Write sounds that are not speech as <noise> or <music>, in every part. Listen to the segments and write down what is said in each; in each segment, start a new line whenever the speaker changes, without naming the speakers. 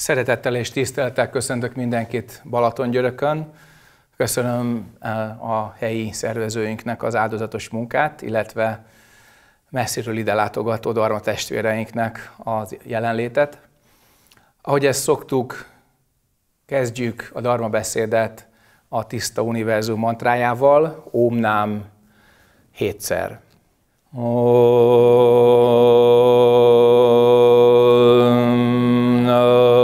Szeretettel és tisztelettel köszöntök mindenkit Balatongyörökön. Köszönöm eh, a helyi szervezőinknek az áldozatos munkát, illetve messziről ide látogató darma testvéreinknek az jelenlétet. Ahogy ezt szoktuk, kezdjük a darma beszédet a tiszta univerzum mantrájával, ómnám hétszer. Om, om,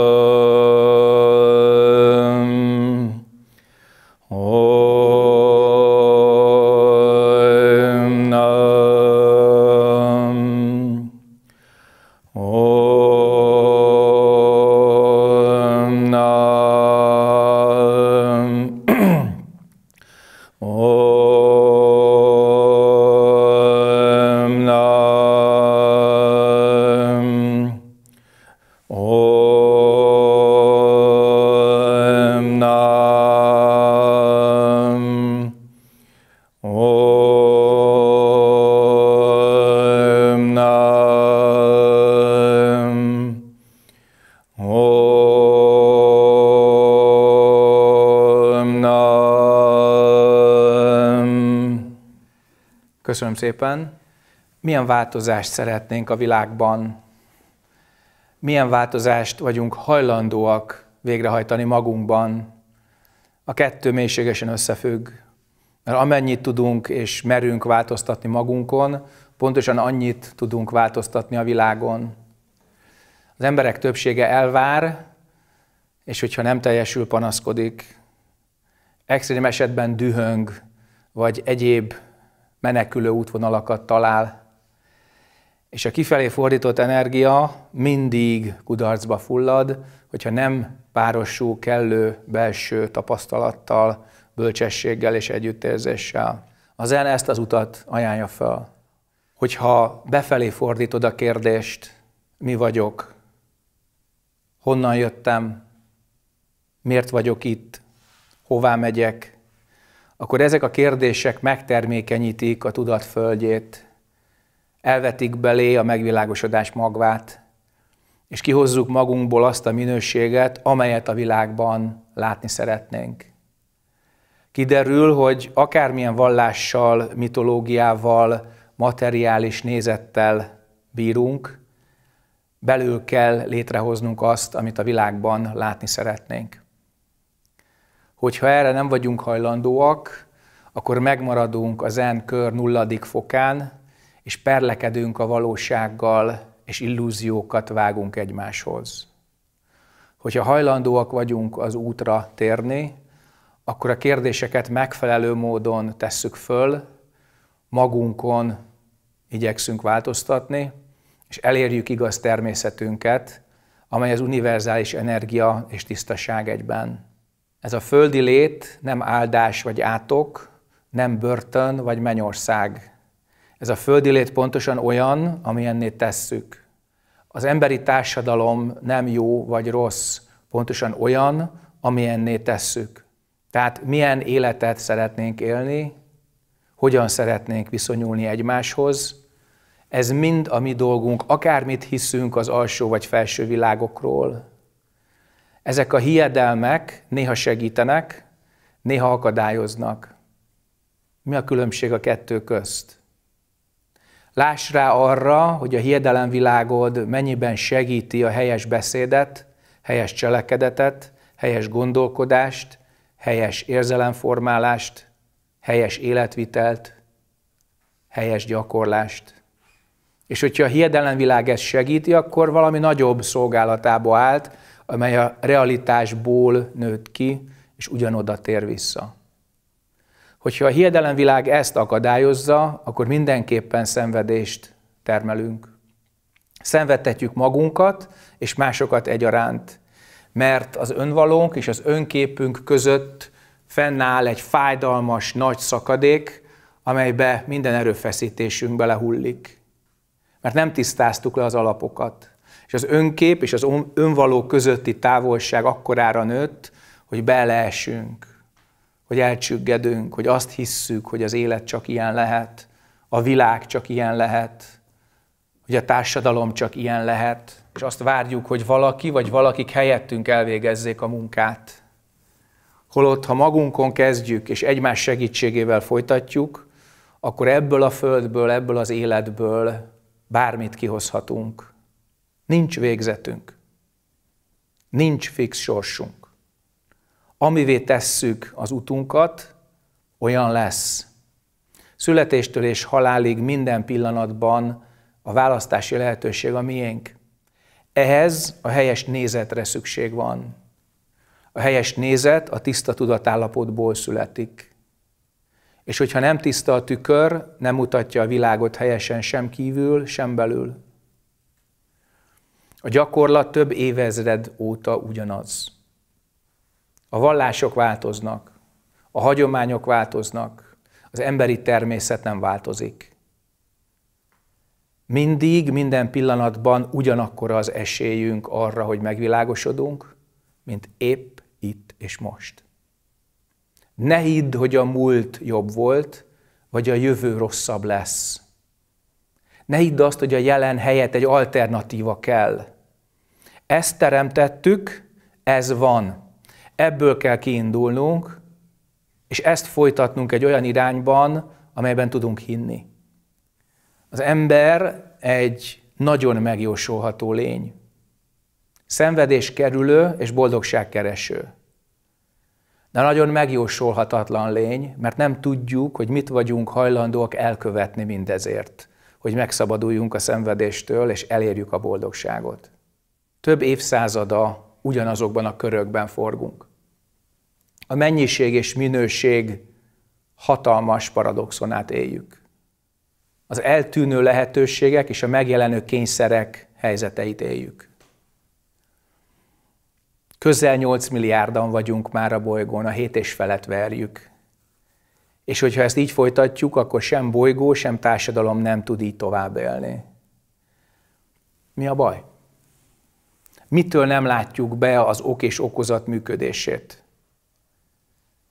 Köszönöm szépen. Milyen változást szeretnénk a világban? Milyen változást vagyunk hajlandóak végrehajtani magunkban? A kettő mélységesen összefügg. Mert amennyit tudunk és merünk változtatni magunkon, pontosan annyit tudunk változtatni a világon. Az emberek többsége elvár, és hogyha nem teljesül, panaszkodik. Extrém esetben dühöng, vagy egyéb menekülő útvonalakat talál, és a kifelé fordított energia mindig kudarcba fullad, hogyha nem párosul kellő belső tapasztalattal, bölcsességgel és együttérzéssel. A zen ezt az utat ajánlja fel. Hogyha befelé fordítod a kérdést, mi vagyok, honnan jöttem, miért vagyok itt, hová megyek, akkor ezek a kérdések megtermékenyítik a tudatföldjét, elvetik belé a megvilágosodás magvát, és kihozzuk magunkból azt a minőséget, amelyet a világban látni szeretnénk. Kiderül, hogy akármilyen vallással, mitológiával, materiális nézettel bírunk, belül kell létrehoznunk azt, amit a világban látni szeretnénk hogyha erre nem vagyunk hajlandóak, akkor megmaradunk az N kör nulladik fokán, és perlekedünk a valósággal, és illúziókat vágunk egymáshoz. Hogyha hajlandóak vagyunk az útra térni, akkor a kérdéseket megfelelő módon tesszük föl, magunkon igyekszünk változtatni, és elérjük igaz természetünket, amely az univerzális energia és tisztaság egyben. Ez a földi lét nem áldás vagy átok, nem börtön vagy mennyország. Ez a földi lét pontosan olyan, amilyenné tesszük. Az emberi társadalom nem jó vagy rossz, pontosan olyan, amilyenné tesszük. Tehát milyen életet szeretnénk élni, hogyan szeretnénk viszonyulni egymáshoz, ez mind a mi dolgunk, akármit hiszünk az alsó vagy felső világokról, ezek a hiedelmek néha segítenek, néha akadályoznak. Mi a különbség a kettő közt? Láss rá arra, hogy a hiedelemvilágod mennyiben segíti a helyes beszédet, helyes cselekedetet, helyes gondolkodást, helyes érzelemformálást, helyes életvitelt, helyes gyakorlást. És hogyha a hiedelemvilág ezt segíti, akkor valami nagyobb szolgálatába állt, amely a realitásból nőtt ki, és ugyanoda tér vissza. Hogyha a hiedelemvilág ezt akadályozza, akkor mindenképpen szenvedést termelünk. Szenvedtetjük magunkat és másokat egyaránt, mert az önvalónk és az önképünk között fennáll egy fájdalmas nagy szakadék, amelybe minden erőfeszítésünk belehullik. Mert nem tisztáztuk le az alapokat. És az önkép és az önvaló közötti távolság akkorára nőtt, hogy beleesünk, hogy elcsüggedünk, hogy azt hisszük, hogy az élet csak ilyen lehet, a világ csak ilyen lehet, hogy a társadalom csak ilyen lehet, és azt várjuk, hogy valaki vagy valakik helyettünk elvégezzék a munkát. Holott, ha magunkon kezdjük és egymás segítségével folytatjuk, akkor ebből a földből, ebből az életből bármit kihozhatunk. Nincs végzetünk. Nincs fix sorsunk. Amivé tesszük az utunkat, olyan lesz. Születéstől és halálig minden pillanatban a választási lehetőség a miénk. Ehhez a helyes nézetre szükség van. A helyes nézet a tiszta tudatállapotból születik. És hogyha nem tiszta a tükör, nem mutatja a világot helyesen sem kívül, sem belül. A gyakorlat több évezred óta ugyanaz. A vallások változnak, a hagyományok változnak, az emberi természet nem változik. Mindig, minden pillanatban ugyanakkor az esélyünk arra, hogy megvilágosodunk, mint épp itt és most. Ne hidd, hogy a múlt jobb volt, vagy a jövő rosszabb lesz. Ne hidd azt, hogy a jelen helyett egy alternatíva kell. Ezt teremtettük, ez van. Ebből kell kiindulnunk, és ezt folytatnunk egy olyan irányban, amelyben tudunk hinni. Az ember egy nagyon megjósolható lény. Szenvedés kerülő és boldogság kereső. De nagyon megjósolhatatlan lény, mert nem tudjuk, hogy mit vagyunk hajlandóak elkövetni mindezért, hogy megszabaduljunk a szenvedéstől és elérjük a boldogságot több évszázada ugyanazokban a körökben forgunk. A mennyiség és minőség hatalmas paradoxonát éljük. Az eltűnő lehetőségek és a megjelenő kényszerek helyzeteit éljük. Közel 8 milliárdan vagyunk már a bolygón, a hét és felett verjük. És hogyha ezt így folytatjuk, akkor sem bolygó, sem társadalom nem tud így tovább élni. Mi a baj? mitől nem látjuk be az ok és okozat működését?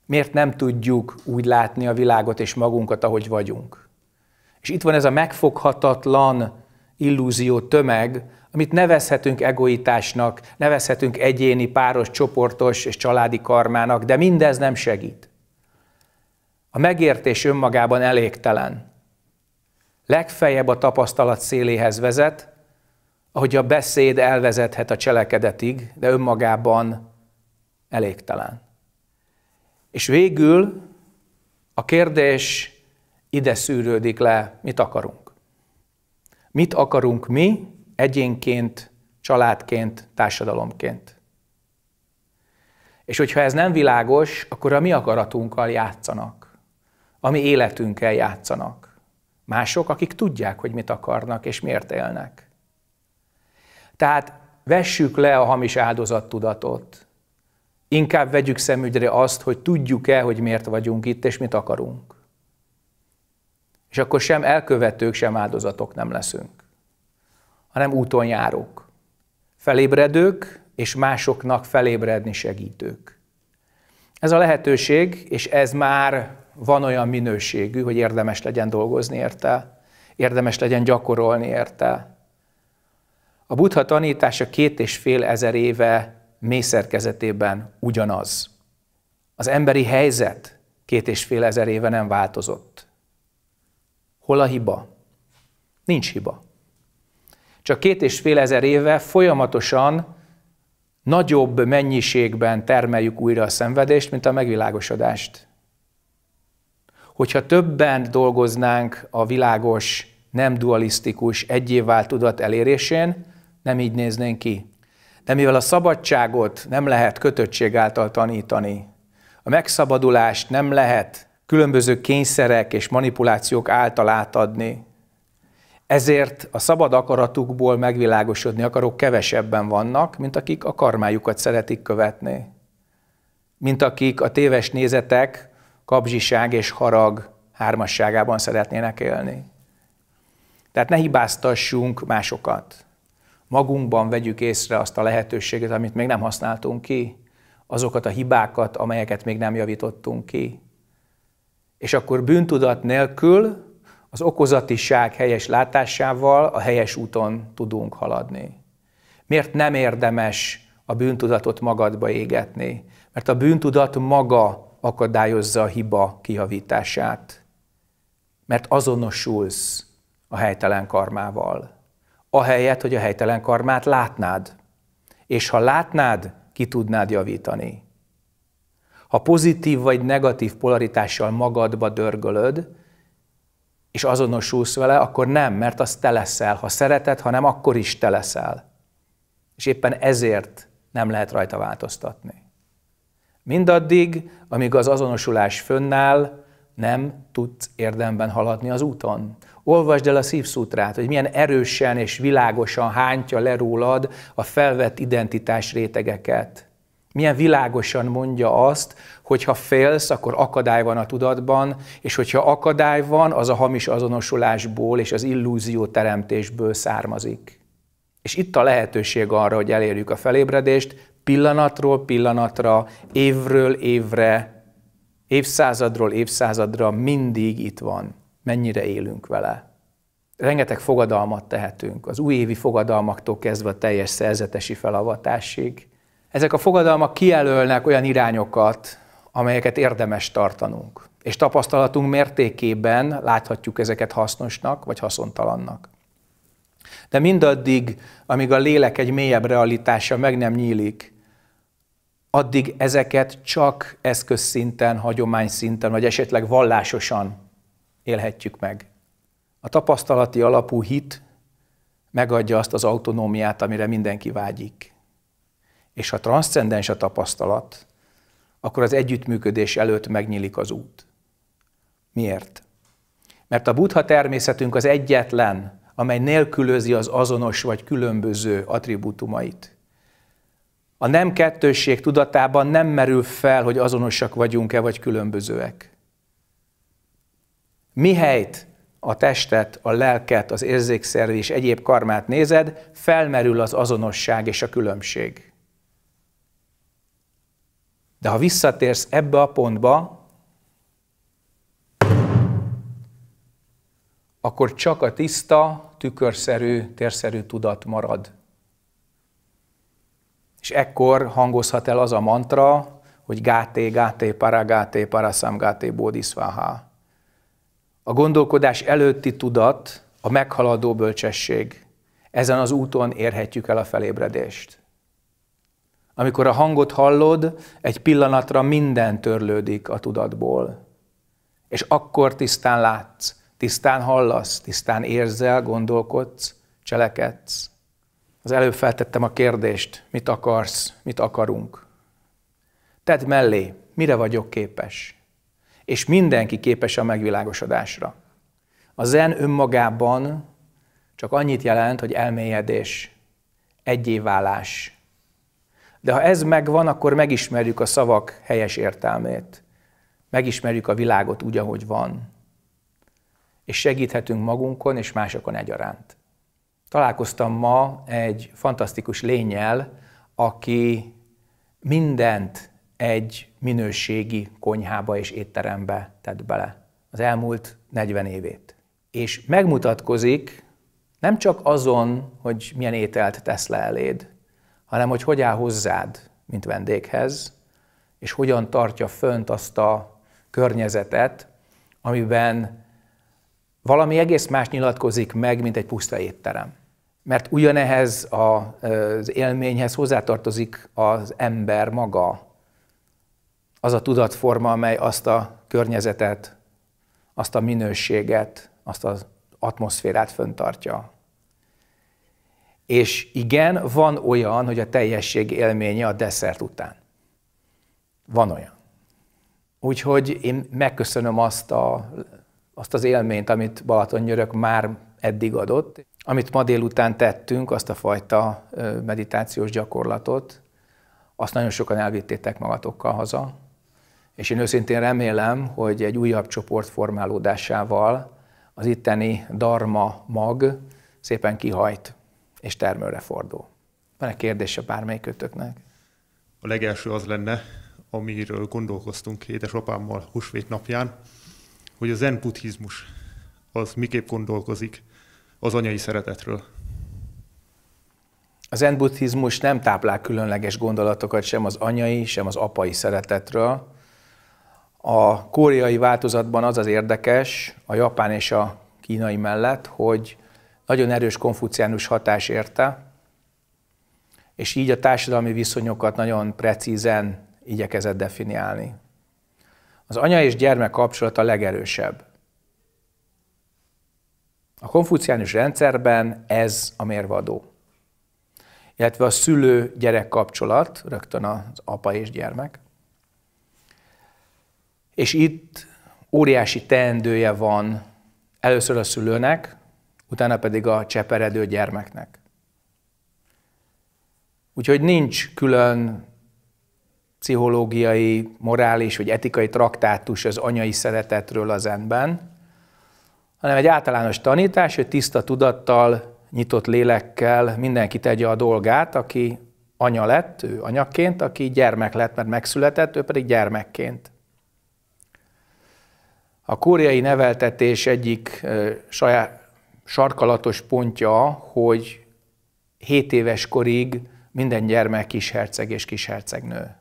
Miért nem tudjuk úgy látni a világot és magunkat, ahogy vagyunk? És itt van ez a megfoghatatlan illúzió tömeg, amit nevezhetünk egoitásnak, nevezhetünk egyéni, páros, csoportos és családi karmának, de mindez nem segít. A megértés önmagában elégtelen. Legfeljebb a tapasztalat széléhez vezet, ahogy a beszéd elvezethet a cselekedetig, de önmagában elégtelen. És végül a kérdés ide szűrődik le, mit akarunk. Mit akarunk mi egyénként, családként, társadalomként? És hogyha ez nem világos, akkor a mi akaratunkkal játszanak, a mi életünkkel játszanak. Mások, akik tudják, hogy mit akarnak és miért élnek. Tehát vessük le a hamis áldozattudatot. Inkább vegyük szemügyre azt, hogy tudjuk-e, hogy miért vagyunk itt, és mit akarunk. És akkor sem elkövetők, sem áldozatok nem leszünk, hanem úton járók. Felébredők, és másoknak felébredni segítők. Ez a lehetőség, és ez már van olyan minőségű, hogy érdemes legyen dolgozni érte, érdemes legyen gyakorolni érte, a buddha tanítása két és fél ezer éve mészerkezetében ugyanaz. Az emberi helyzet két és fél ezer éve nem változott. Hol a hiba? Nincs hiba. Csak két és fél ezer éve folyamatosan nagyobb mennyiségben termeljük újra a szenvedést, mint a megvilágosodást. Hogyha többen dolgoznánk a világos, nem dualisztikus, egyévvált tudat elérésén, nem így néznénk ki. De mivel a szabadságot nem lehet kötöttség által tanítani, a megszabadulást nem lehet különböző kényszerek és manipulációk által átadni, ezért a szabad akaratukból megvilágosodni akarok kevesebben vannak, mint akik a karmájukat szeretik követni, mint akik a téves nézetek, kapzsiság és harag hármasságában szeretnének élni. Tehát ne hibáztassunk másokat magunkban vegyük észre azt a lehetőséget, amit még nem használtunk ki, azokat a hibákat, amelyeket még nem javítottunk ki. És akkor bűntudat nélkül az okozatiság helyes látásával a helyes úton tudunk haladni. Miért nem érdemes a bűntudatot magadba égetni? Mert a bűntudat maga akadályozza a hiba kihavítását. Mert azonosulsz a helytelen karmával ahelyett, hogy a helytelen karmát látnád. És ha látnád, ki tudnád javítani. Ha pozitív vagy negatív polaritással magadba dörgölöd, és azonosulsz vele, akkor nem, mert az te leszel. Ha szereted, ha nem, akkor is te leszel. És éppen ezért nem lehet rajta változtatni. Mindaddig, amíg az azonosulás fönnáll, nem tudsz érdemben haladni az úton. Olvasd el a szívszútrát, hogy milyen erősen és világosan hántja le rólad a felvett identitás rétegeket. Milyen világosan mondja azt, hogy ha félsz, akkor akadály van a tudatban, és hogyha akadály van, az a hamis azonosulásból és az illúzió teremtésből származik. És itt a lehetőség arra, hogy elérjük a felébredést, pillanatról pillanatra, évről évre, évszázadról évszázadra mindig itt van mennyire élünk vele. Rengeteg fogadalmat tehetünk, az újévi fogadalmaktól kezdve a teljes szerzetesi felavatásig. Ezek a fogadalmak kijelölnek olyan irányokat, amelyeket érdemes tartanunk. És tapasztalatunk mértékében láthatjuk ezeket hasznosnak vagy haszontalannak. De mindaddig, amíg a lélek egy mélyebb realitása meg nem nyílik, addig ezeket csak eszközszinten, hagyomány szinten, vagy esetleg vallásosan élhetjük meg. A tapasztalati alapú hit megadja azt az autonómiát, amire mindenki vágyik. És ha transzcendens a tapasztalat, akkor az együttműködés előtt megnyílik az út. Miért? Mert a buddha természetünk az egyetlen, amely nélkülözi az azonos vagy különböző attribútumait. A nem kettősség tudatában nem merül fel, hogy azonosak vagyunk-e vagy különbözőek mihelyt a testet, a lelket, az érzékszervi és egyéb karmát nézed, felmerül az azonosság és a különbség. De ha visszatérsz ebbe a pontba, akkor csak a tiszta, tükörszerű, térszerű tudat marad. És ekkor hangozhat el az a mantra, hogy gáté, gáté, para, gáté, parasam, gáté, bodhisattva a gondolkodás előtti tudat, a meghaladó bölcsesség. Ezen az úton érhetjük el a felébredést. Amikor a hangot hallod, egy pillanatra minden törlődik a tudatból. És akkor tisztán látsz, tisztán hallasz, tisztán érzel, gondolkodsz, cselekedsz. Az előbb feltettem a kérdést, mit akarsz, mit akarunk. Tedd mellé, mire vagyok képes és mindenki képes a megvilágosodásra. A zen önmagában csak annyit jelent, hogy elmélyedés, egyéválás. De ha ez megvan, akkor megismerjük a szavak helyes értelmét. Megismerjük a világot úgy, ahogy van. És segíthetünk magunkon és másokon egyaránt. Találkoztam ma egy fantasztikus lényel, aki mindent egy minőségi konyhába és étterembe tett bele az elmúlt 40 évét. És megmutatkozik nem csak azon, hogy milyen ételt tesz le eléd, hanem hogy hogy áll hozzád, mint vendéghez, és hogyan tartja fönt azt a környezetet, amiben valami egész más nyilatkozik meg, mint egy puszta étterem. Mert ugyanehhez az élményhez hozzátartozik az ember maga, az a tudatforma, amely azt a környezetet, azt a minőséget, azt az atmoszférát föntartja. És igen, van olyan, hogy a teljesség élménye a desszert után. Van olyan. Úgyhogy én megköszönöm azt, a, azt az élményt, amit Balatongyörök már eddig adott, amit ma délután tettünk, azt a fajta meditációs gyakorlatot, azt nagyon sokan elvittétek magatokkal haza, és én őszintén remélem, hogy egy újabb csoport formálódásával az itteni darma mag szépen kihajt és termőre fordul. Van egy kérdése bármelyikőtöknek?
A legelső az lenne, amiről gondolkoztunk édesapámmal husvét napján, hogy a zen buddhizmus az miképp gondolkozik az anyai szeretetről. A zen
buddhizmus nem táplál különleges gondolatokat sem az anyai, sem az apai szeretetről, a koreai változatban az az érdekes, a japán és a kínai mellett, hogy nagyon erős konfuciánus hatás érte, és így a társadalmi viszonyokat nagyon precízen igyekezett definiálni. Az anya és gyermek kapcsolata legerősebb. A konfuciánus rendszerben ez a mérvadó. Illetve a szülő-gyerek kapcsolat, rögtön az apa és gyermek. És itt óriási teendője van először a szülőnek, utána pedig a cseperedő gyermeknek. Úgyhogy nincs külön pszichológiai, morális vagy etikai traktátus az anyai szeretetről az ember, hanem egy általános tanítás, hogy tiszta tudattal, nyitott lélekkel mindenki tegye a dolgát, aki anya lett, ő anyaként, aki gyermek lett, mert megszületett, ő pedig gyermekként. A koreai neveltetés egyik saját sarkalatos pontja, hogy 7 éves korig minden gyermek kisherceg és kishercegnő.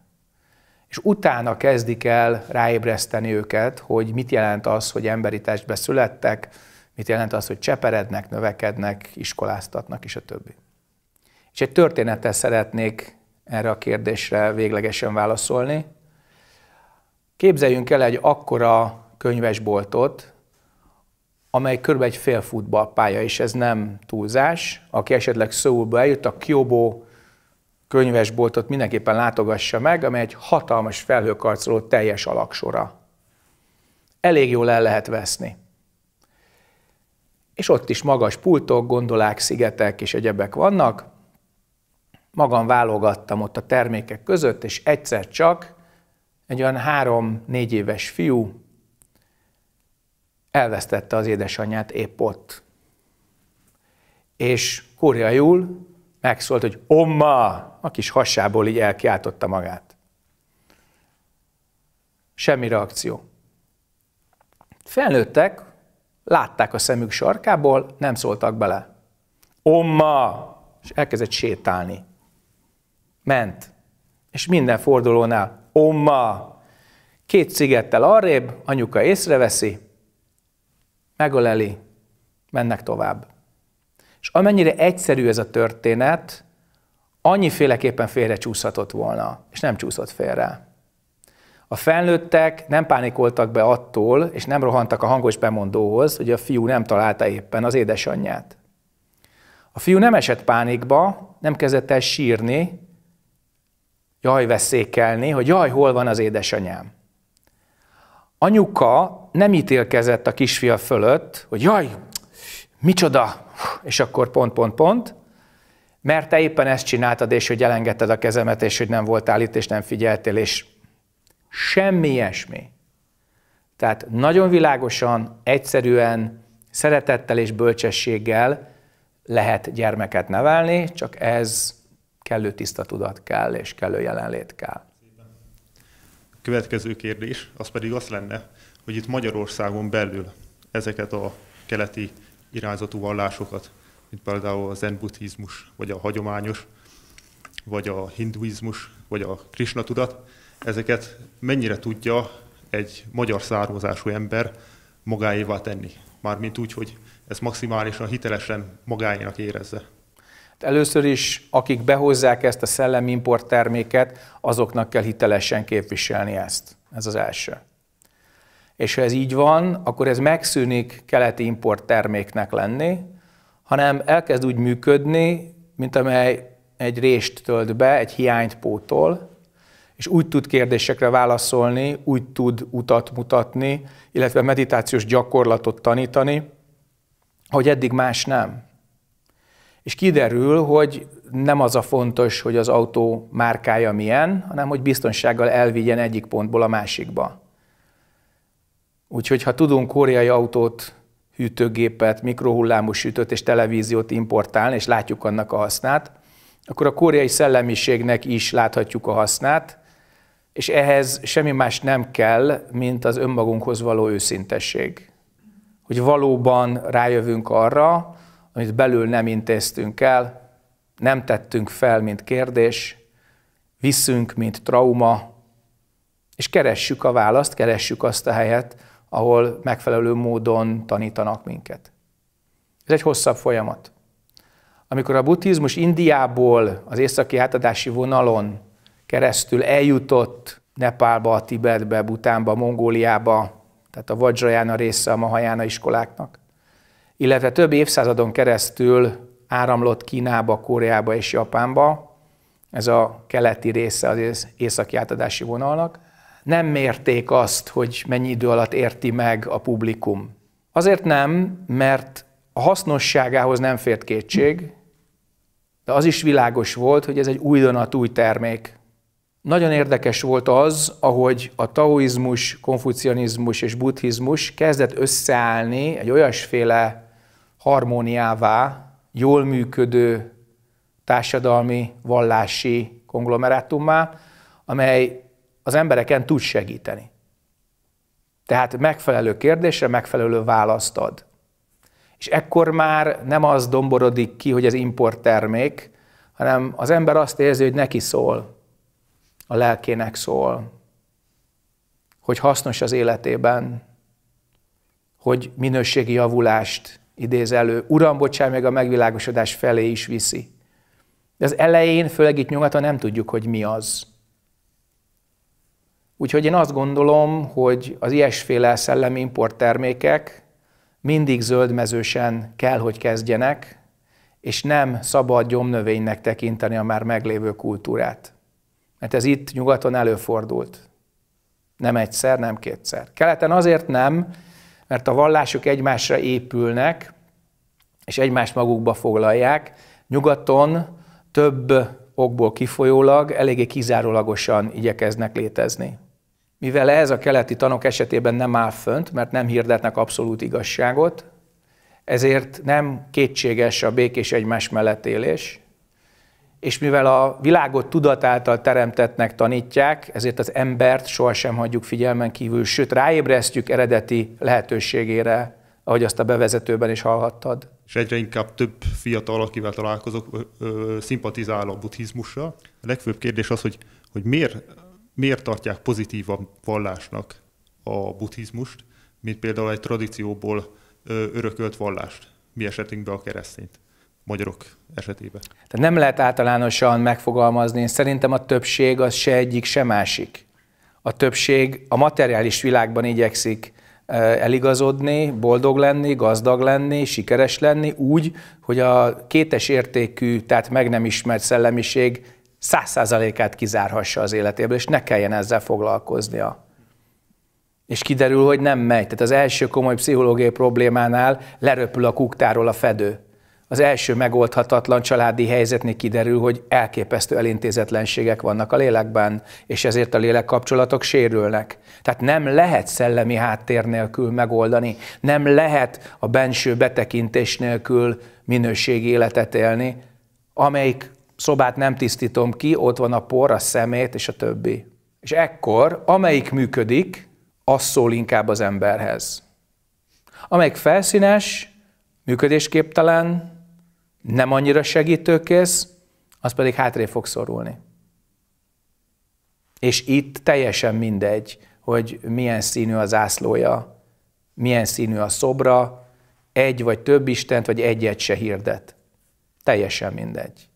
És utána kezdik el ráébreszteni őket, hogy mit jelent az, hogy emberi testbe születtek, mit jelent az, hogy cseperednek, növekednek, iskoláztatnak, és a többi. És egy történettel szeretnék erre a kérdésre véglegesen válaszolni. Képzeljünk el egy akkora könyvesboltot, amely kb. egy fél pálya, és ez nem túlzás. Aki esetleg Szóulba eljut, a Kyobo könyvesboltot mindenképpen látogassa meg, amely egy hatalmas felhőkarcoló teljes alaksora. Elég jól el lehet veszni. És ott is magas pultok, gondolák, szigetek és egyebek vannak. Magam válogattam ott a termékek között, és egyszer csak egy olyan három-négy éves fiú elvesztette az édesanyját épp ott. És Júl megszólt, hogy omma, a kis hasából így elkiáltotta magát. Semmi reakció. Felnőttek, látták a szemük sarkából, nem szóltak bele. Omma! És elkezdett sétálni. Ment. És minden fordulónál, omma! Két szigettel arrébb, anyuka észreveszi, megöleli, mennek tovább. És amennyire egyszerű ez a történet, annyiféleképpen félrecsúszhatott volna, és nem csúszott félre. A felnőttek nem pánikoltak be attól, és nem rohantak a hangos bemondóhoz, hogy a fiú nem találta éppen az édesanyját. A fiú nem esett pánikba, nem kezdett el sírni, jaj veszékelni, hogy jaj, hol van az édesanyám anyuka nem ítélkezett a kisfia fölött, hogy jaj, micsoda, és akkor pont, pont, pont, mert te éppen ezt csináltad, és hogy elengedted a kezemet, és hogy nem voltál itt, és nem figyeltél, és semmi ilyesmi. Tehát nagyon világosan, egyszerűen, szeretettel és bölcsességgel lehet gyermeket nevelni, csak ez
kellő tiszta tudat kell, és kellő jelenlét kell. Következő kérdés, az pedig az lenne, hogy itt Magyarországon belül ezeket a keleti irányzatú vallásokat, mint például a zen buddhizmus, vagy a hagyományos, vagy a hinduizmus, vagy a krisna tudat, ezeket mennyire tudja egy magyar származású ember magáévá tenni? Mármint úgy, hogy ez maximálisan hitelesen magáénak érezze. Hát először is, akik behozzák
ezt a szellemi import terméket, azoknak kell hitelesen képviselni ezt. Ez az első. És ha ez így van, akkor ez megszűnik keleti import terméknek lenni, hanem elkezd úgy működni, mint amely egy rést tölt be, egy hiányt pótol, és úgy tud kérdésekre válaszolni, úgy tud utat mutatni, illetve meditációs gyakorlatot tanítani, hogy eddig más nem és kiderül, hogy nem az a fontos, hogy az autó márkája milyen, hanem hogy biztonsággal elvigyen egyik pontból a másikba. Úgyhogy ha tudunk koreai autót, hűtőgépet, mikrohullámos sütőt és televíziót importálni, és látjuk annak a hasznát, akkor a koreai szellemiségnek is láthatjuk a hasznát, és ehhez semmi más nem kell, mint az önmagunkhoz való őszintesség. Hogy valóban rájövünk arra, amit belül nem intéztünk el, nem tettünk fel, mint kérdés, viszünk, mint trauma, és keressük a választ, keressük azt a helyet, ahol megfelelő módon tanítanak minket. Ez egy hosszabb folyamat. Amikor a buddhizmus Indiából az északi átadási vonalon keresztül eljutott Nepálba, Tibetbe, Butánba, Mongóliába, tehát a Vajrayana része a Mahajana iskoláknak, illetve több évszázadon keresztül áramlott Kínába, Koreába és Japánba, ez a keleti része az északi átadási vonalnak, nem mérték azt, hogy mennyi idő alatt érti meg a publikum. Azért nem, mert a hasznosságához nem fért kétség, de az is világos volt, hogy ez egy újdonat, új termék. Nagyon érdekes volt az, ahogy a taoizmus, konfucianizmus és buddhizmus kezdett összeállni egy olyasféle harmóniává, jól működő társadalmi, vallási konglomerátummá, amely az embereken tud segíteni. Tehát megfelelő kérdésre megfelelő választ ad. És ekkor már nem az domborodik ki, hogy ez import termék, hanem az ember azt érzi, hogy neki szól, a lelkének szól, hogy hasznos az életében, hogy minőségi javulást idéz elő, Uram, bocsáj meg a megvilágosodás felé is viszi. De az elején, főleg itt nyugaton nem tudjuk, hogy mi az. Úgyhogy én azt gondolom, hogy az ilyesféle szellemi importtermékek mindig zöldmezősen kell, hogy kezdjenek, és nem szabad gyomnövénynek tekinteni a már meglévő kultúrát. Mert ez itt nyugaton előfordult. Nem egyszer, nem kétszer. Keleten azért nem, mert a vallások egymásra épülnek, és egymást magukba foglalják. Nyugaton több okból kifolyólag eléggé kizárólagosan igyekeznek létezni. Mivel ez a keleti tanok esetében nem áll fönt, mert nem hirdetnek abszolút igazságot, ezért nem kétséges a békés egymás mellett élés, és mivel a világot tudat által teremtetnek tanítják, ezért az embert sohasem hagyjuk figyelmen kívül, sőt ráébresztjük eredeti lehetőségére, ahogy azt a bevezetőben is
hallhattad. És egyre inkább több fiatal, akivel találkozok, szimpatizál a buddhizmussal. A legfőbb kérdés az, hogy, hogy miért, miért tartják a vallásnak a buddhizmust, mint például egy tradícióból örökölt vallást, mi esetünkben a keresztényt magyarok esetében? Tehát nem lehet általánosan
megfogalmazni. Én szerintem a többség az se egyik, se másik. A többség a materiális világban igyekszik e, eligazodni, boldog lenni, gazdag lenni, sikeres lenni, úgy, hogy a kétes értékű, tehát meg nem ismert szellemiség száz százalékát kizárhassa az életéből, és ne kelljen ezzel foglalkoznia. És kiderül, hogy nem megy. Tehát az első komoly pszichológiai problémánál leröpül a kuktáról a fedő az első megoldhatatlan családi helyzetnél kiderül, hogy elképesztő elintézetlenségek vannak a lélekben, és ezért a lélekkapcsolatok sérülnek. Tehát nem lehet szellemi háttér nélkül megoldani, nem lehet a benső betekintés nélkül minőségi életet élni, amelyik szobát nem tisztítom ki, ott van a por, a szemét és a többi. És ekkor, amelyik működik, az szól inkább az emberhez. Amelyik felszínes, működésképtelen, nem annyira segítőkész, az pedig hátré fog szorulni. És itt teljesen mindegy, hogy milyen színű az ászlója, milyen színű a szobra, egy vagy több Istent, vagy egyet se hirdet. Teljesen mindegy.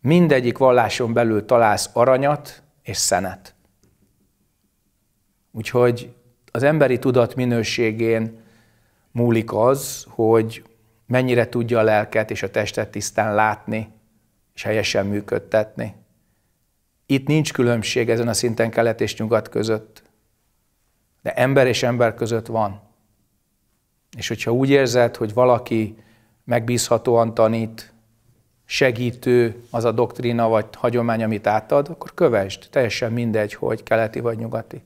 Mindegyik valláson belül találsz aranyat és szenet. Úgyhogy az emberi tudat minőségén múlik az, hogy mennyire tudja a lelket és a testet tisztán látni, és helyesen működtetni. Itt nincs különbség ezen a szinten kelet és nyugat között, de ember és ember között van. És hogyha úgy érzed, hogy valaki megbízhatóan tanít, segítő az a doktrína vagy hagyomány, amit átad, akkor kövesd, teljesen mindegy, hogy keleti vagy nyugati.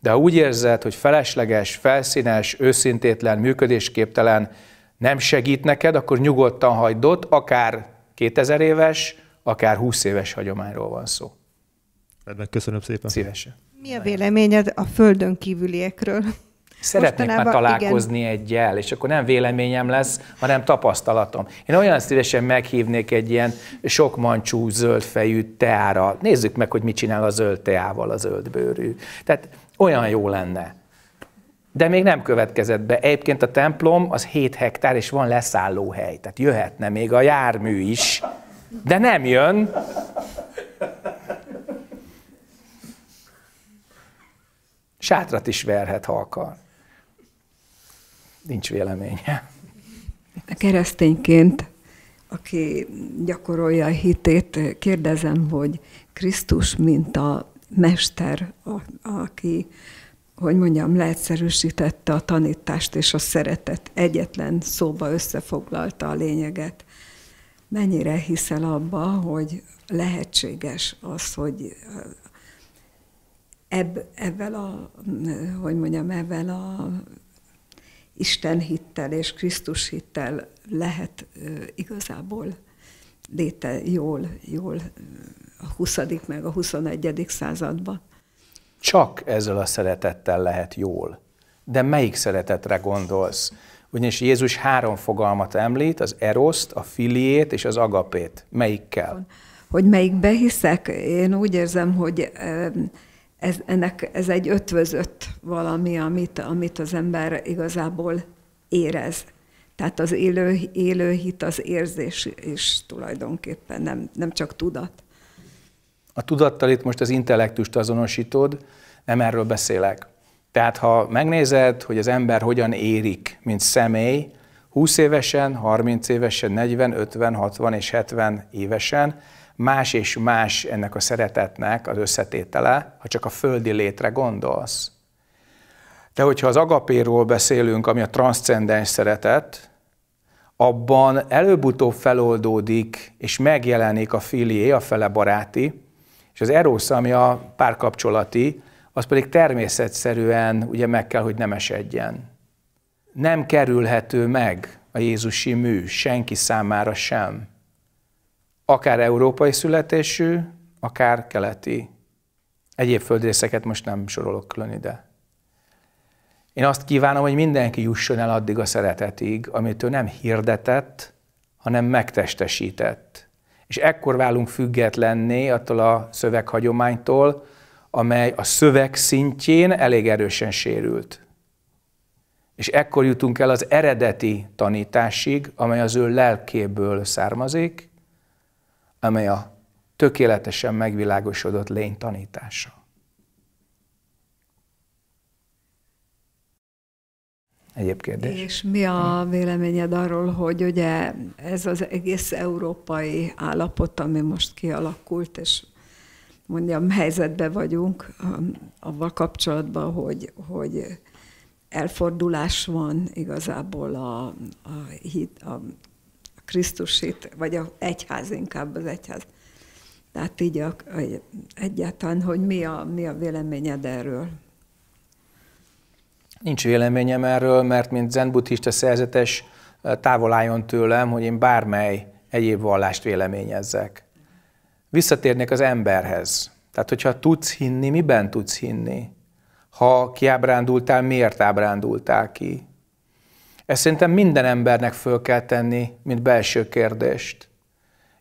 De ha úgy érzed, hogy felesleges, felszínes, őszintétlen, működésképtelen, nem segít neked, akkor nyugodtan hagyd ott, akár 2000 éves, akár 20 éves hagyományról van szó. Edben köszönöm szépen. Szívesen.
Mi a véleményed a földön kívüliekről? Szeretnék Mostanában, már találkozni
igen. egyel, és akkor nem véleményem lesz, hanem tapasztalatom. Én olyan szívesen meghívnék egy ilyen sok mancsú zöldfejű teára. Nézzük meg, hogy mit csinál a zöld teával a zöldbőrű. Tehát olyan jó lenne de még nem következett be. Egyébként a templom az 7 hektár, és van leszálló hely. tehát jöhetne még a jármű is, de nem jön. Sátrat is verhet, ha akar. Nincs véleménye.
A keresztényként, aki gyakorolja a hitét, kérdezem, hogy Krisztus, mint a mester, a, aki hogy mondjam, leegyszerűsítette a tanítást és a szeretet. Egyetlen szóba összefoglalta a lényeget. Mennyire hiszel abba, hogy lehetséges az, hogy eh, ebb, ebben a, hogy mondjam, ebben a Isten hittel és Krisztus hittel lehet eh, igazából léte jól, jól eh, a 20. meg a 21. században.
Csak ezzel a szeretettel lehet jól. De melyik szeretetre gondolsz? Ugyanis Jézus három fogalmat említ, az eroszt, a filiét és az agapét. Melyikkel?
Hogy melyikbe hiszek? Én úgy érzem, hogy ez, ennek, ez egy ötvözött valami, amit, amit az ember igazából érez. Tehát az élő, élő hit, az érzés is tulajdonképpen, nem, nem csak tudat.
A tudattal itt most az intellektust azonosítod, nem erről beszélek. Tehát ha megnézed, hogy az ember hogyan érik, mint személy, 20 évesen, 30 évesen, 40, 50, 60 és 70 évesen, más és más ennek a szeretetnek az összetétele, ha csak a földi létre gondolsz. De hogyha az agapéról beszélünk, ami a transzcendens szeretet, abban előbb-utóbb feloldódik és megjelenik a filié, a fele baráti, és az erósz, ami a párkapcsolati, az pedig természetszerűen ugye meg kell, hogy nem esedjen. Nem kerülhető meg a Jézusi mű senki számára sem. Akár európai születésű, akár keleti. Egyéb földrészeket most nem sorolok külön ide. Én azt kívánom, hogy mindenki jusson el addig a szeretetig, amit ő nem hirdetett, hanem megtestesített és ekkor válunk függetlenné attól a szöveghagyománytól, amely a szöveg szintjén elég erősen sérült. És ekkor jutunk el az eredeti tanításig, amely az ő lelkéből származik, amely a tökéletesen megvilágosodott lény tanítása. egyéb kérdés.
És mi a mhm. véleményed arról, hogy ugye ez az egész európai állapot, ami most kialakult, és mondjam, helyzetbe vagyunk um, avval kapcsolatban, hogy, hogy elfordulás van igazából a, a, hit, a Krisztusit, vagy a egyház inkább az egyház. Tehát így a, a, egyáltalán, hogy mi a, mi a véleményed erről?
Nincs véleményem erről, mert mint buddhista szerzetes eh, távol álljon tőlem, hogy én bármely egyéb vallást véleményezzek. Visszatérnék az emberhez. Tehát, hogyha tudsz hinni, miben tudsz hinni? Ha kiábrándultál, miért ábrándultál ki? Ezt szerintem minden embernek föl kell tenni, mint belső kérdést.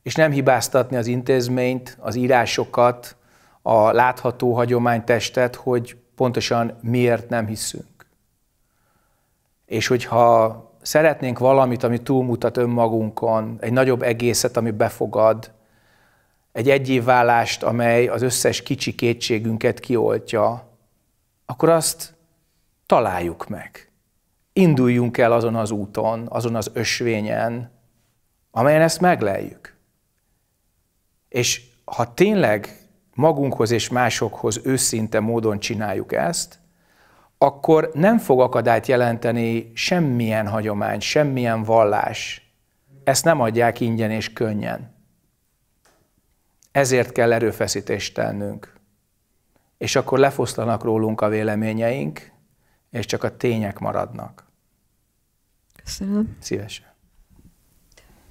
És nem hibáztatni az intézményt, az írásokat, a látható hagyománytestet, hogy pontosan miért nem hiszünk. És hogyha szeretnénk valamit, ami túlmutat önmagunkon, egy nagyobb egészet, ami befogad, egy egyévválást, amely az összes kicsi kétségünket kioltja, akkor azt találjuk meg. Induljunk el azon az úton, azon az ösvényen, amelyen ezt megleljük. És ha tényleg magunkhoz és másokhoz őszinte módon csináljuk ezt, akkor nem fog akadályt jelenteni semmilyen hagyomány, semmilyen vallás. Ezt nem adják ingyen és könnyen. Ezért kell erőfeszítést tennünk. És akkor lefoszlanak rólunk a véleményeink, és csak a tények maradnak. Köszönöm. Szívesen.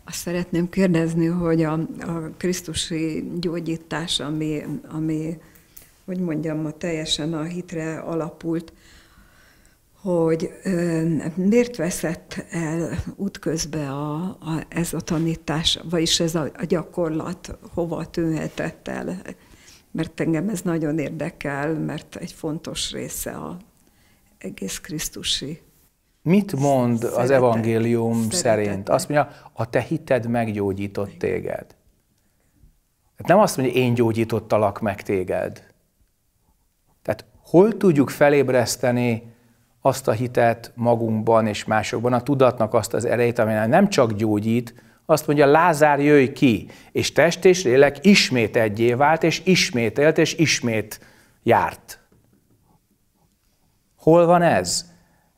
Azt szeretném kérdezni, hogy a, a Krisztusi gyógyítás, ami, ami, hogy mondjam, ma teljesen a hitre alapult, hogy ö, miért veszett el útközben a, a, ez a tanítás, vagyis ez a, a gyakorlat, hova tűnhetett el. Mert engem ez nagyon érdekel, mert egy fontos része a egész Krisztusi.
Mit mond Szeretet. az evangélium Szeretet. szerint? Azt mondja, a te hited meggyógyított téged. Hát nem azt mondja, én gyógyítottalak meg téged. Tehát hol tudjuk felébreszteni azt a hitet magunkban és másokban, a tudatnak azt az erejét, amely nem csak gyógyít, azt mondja, Lázár, jöjj ki, és test és lélek ismét egyé vált, és ismét élt, és ismét járt. Hol van ez?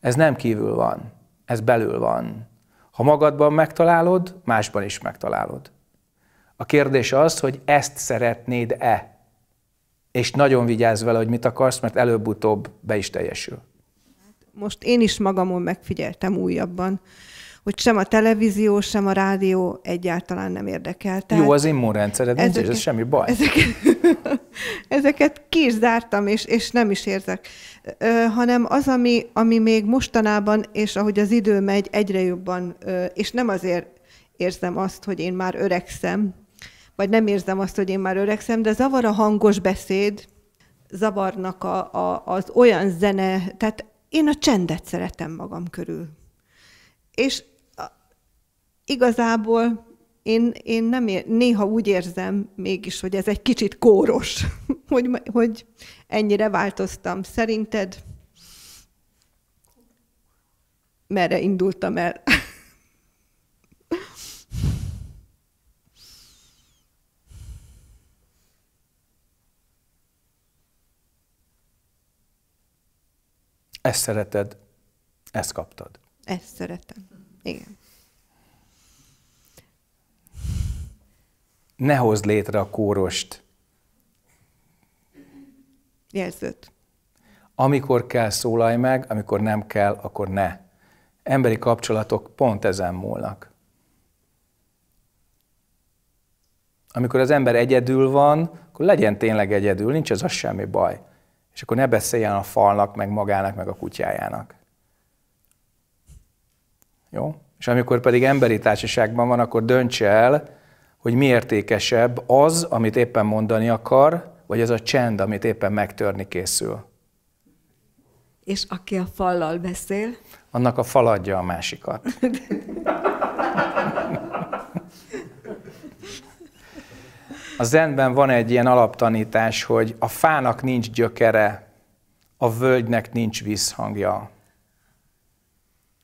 Ez nem kívül van, ez belül van. Ha magadban megtalálod, másban is megtalálod. A kérdés az, hogy ezt szeretnéd-e? És nagyon vigyázz vele, hogy mit akarsz, mert előbb-utóbb be is teljesül
most én is magamon megfigyeltem újabban, hogy sem a televízió, sem a rádió egyáltalán nem érdekel. Tehát Jó,
az immunrendszered ezeket, semmi baj. Ezeket,
<laughs> ezeket ki is zártam, és, és nem is érzek. Ö, hanem az, ami, ami még mostanában, és ahogy az idő megy, egyre jobban, ö, és nem azért érzem azt, hogy én már öregszem, vagy nem érzem azt, hogy én már öregszem, de zavar a hangos beszéd, zavarnak a, a, az olyan zene, tehát én a csendet szeretem magam körül. És igazából én, én nem ér, néha úgy érzem mégis, hogy ez egy kicsit kóros, <laughs> hogy, hogy ennyire változtam. Szerinted merre indultam el?
Ezt szereted, ezt kaptad.
Ezt szeretem. Igen.
Ne hozd létre a kórost.
Jelzőt.
Amikor kell, szólalj meg, amikor nem kell, akkor ne. Emberi kapcsolatok pont ezen múlnak. Amikor az ember egyedül van, akkor legyen tényleg egyedül, nincs ez az semmi baj és akkor ne beszéljen a falnak, meg magának, meg a kutyájának. Jó? És amikor pedig emberi társaságban van, akkor döntse el, hogy mi értékesebb az, amit éppen mondani akar, vagy az a csend, amit éppen megtörni készül.
És aki a fallal beszél?
Annak a faladja a másikat. <laughs> A zenben van egy ilyen alaptanítás, hogy a fának nincs gyökere, a völgynek nincs visszhangja.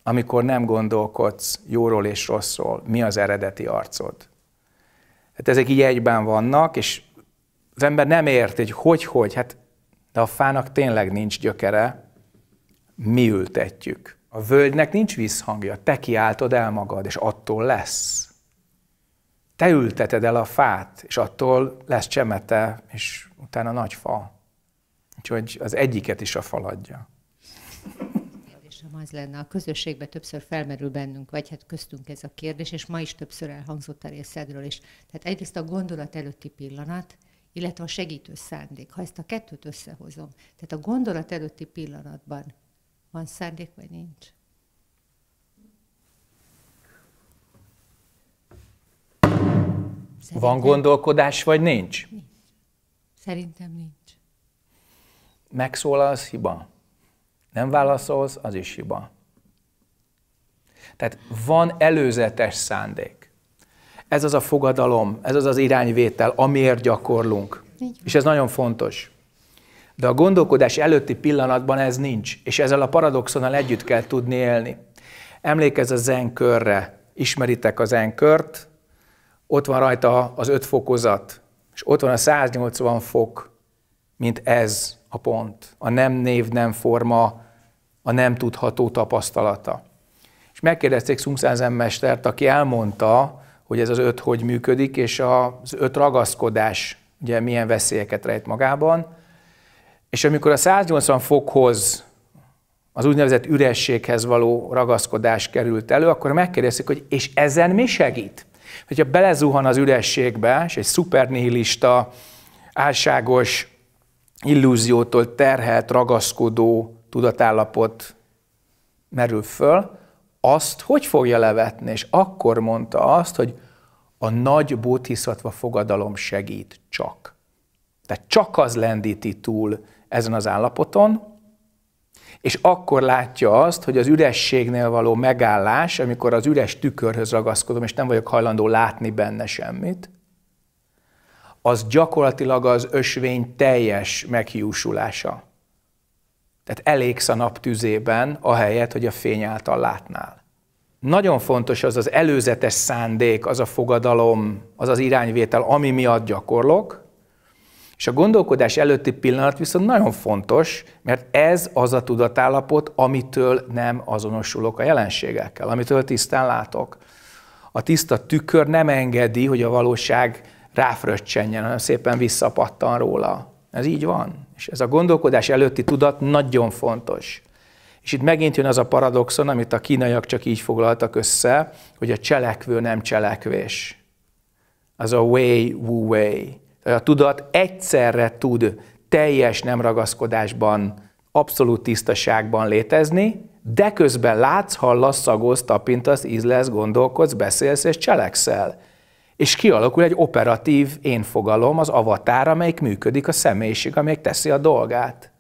Amikor nem gondolkodsz jóról és rosszról, mi az eredeti arcod. Hát ezek így egyben vannak, és az ember nem ért, hogy hogy-hogy, hát de a fának tényleg nincs gyökere, mi ültetjük. A völgynek nincs visszhangja, te kiáltod el magad, és attól lesz te ülteted el a fát, és attól lesz csemete, és utána nagy fa. Úgyhogy az egyiket is a faladja.
Kérdésem az lenne, a közösségben többször felmerül bennünk, vagy hát köztünk ez a kérdés, és ma is többször elhangzott a részedről is. Tehát egyrészt a gondolat előtti pillanat, illetve a segítő szándék. Ha ezt a kettőt összehozom, tehát a gondolat előtti pillanatban van szándék, vagy nincs?
Szerintem... Van gondolkodás, vagy nincs?
nincs? Szerintem nincs.
Megszólalsz, hiba. Nem válaszolsz, az is hiba. Tehát van előzetes szándék. Ez az a fogadalom, ez az az irányvétel, amiért gyakorlunk. És ez nagyon fontos. De a gondolkodás előtti pillanatban ez nincs, és ezzel a paradoxonnal együtt kell tudni élni. Emlékezz a zenkörre, ismeritek a zenkört, ott van rajta az öt fokozat, és ott van a 180 fok, mint ez a pont, a nem név, nem forma, a nem tudható tapasztalata. És megkérdezték Szungszázen mestert, aki elmondta, hogy ez az öt hogy működik, és az öt ragaszkodás ugye milyen veszélyeket rejt magában. És amikor a 180 fokhoz, az úgynevezett ürességhez való ragaszkodás került elő, akkor megkérdezték, hogy és ezen mi segít? Hogyha belezuhan az ürességbe, és egy szupernihilista, álságos, illúziótól terhelt, ragaszkodó tudatállapot merül föl, azt hogy fogja levetni? És akkor mondta azt, hogy a nagy bótiszatva fogadalom segít csak. Tehát csak az lendíti túl ezen az állapoton, és akkor látja azt, hogy az ürességnél való megállás, amikor az üres tükörhöz ragaszkodom, és nem vagyok hajlandó látni benne semmit, az gyakorlatilag az ösvény teljes meghiúsulása. Tehát elégsz a nap tüzében, ahelyett, hogy a fény által látnál. Nagyon fontos az az előzetes szándék, az a fogadalom, az az irányvétel, ami miatt gyakorlok, és a gondolkodás előtti pillanat viszont nagyon fontos, mert ez az a tudatállapot, amitől nem azonosulok a jelenségekkel, amitől tisztán látok. A tiszta tükör nem engedi, hogy a valóság ráfröccsenjen, hanem szépen visszapattan róla. Ez így van. És ez a gondolkodás előtti tudat nagyon fontos. És itt megint jön az a paradoxon, amit a kínaiak csak így foglaltak össze, hogy a cselekvő nem cselekvés. Az a way, wu way a tudat egyszerre tud teljes nem ragaszkodásban, abszolút tisztaságban létezni, de közben látsz, hallasz, szagolsz, tapintasz, ízlesz, gondolkodsz, beszélsz és cselekszel. És kialakul egy operatív én fogalom, az avatár, amelyik működik, a személyiség, amelyik teszi a dolgát.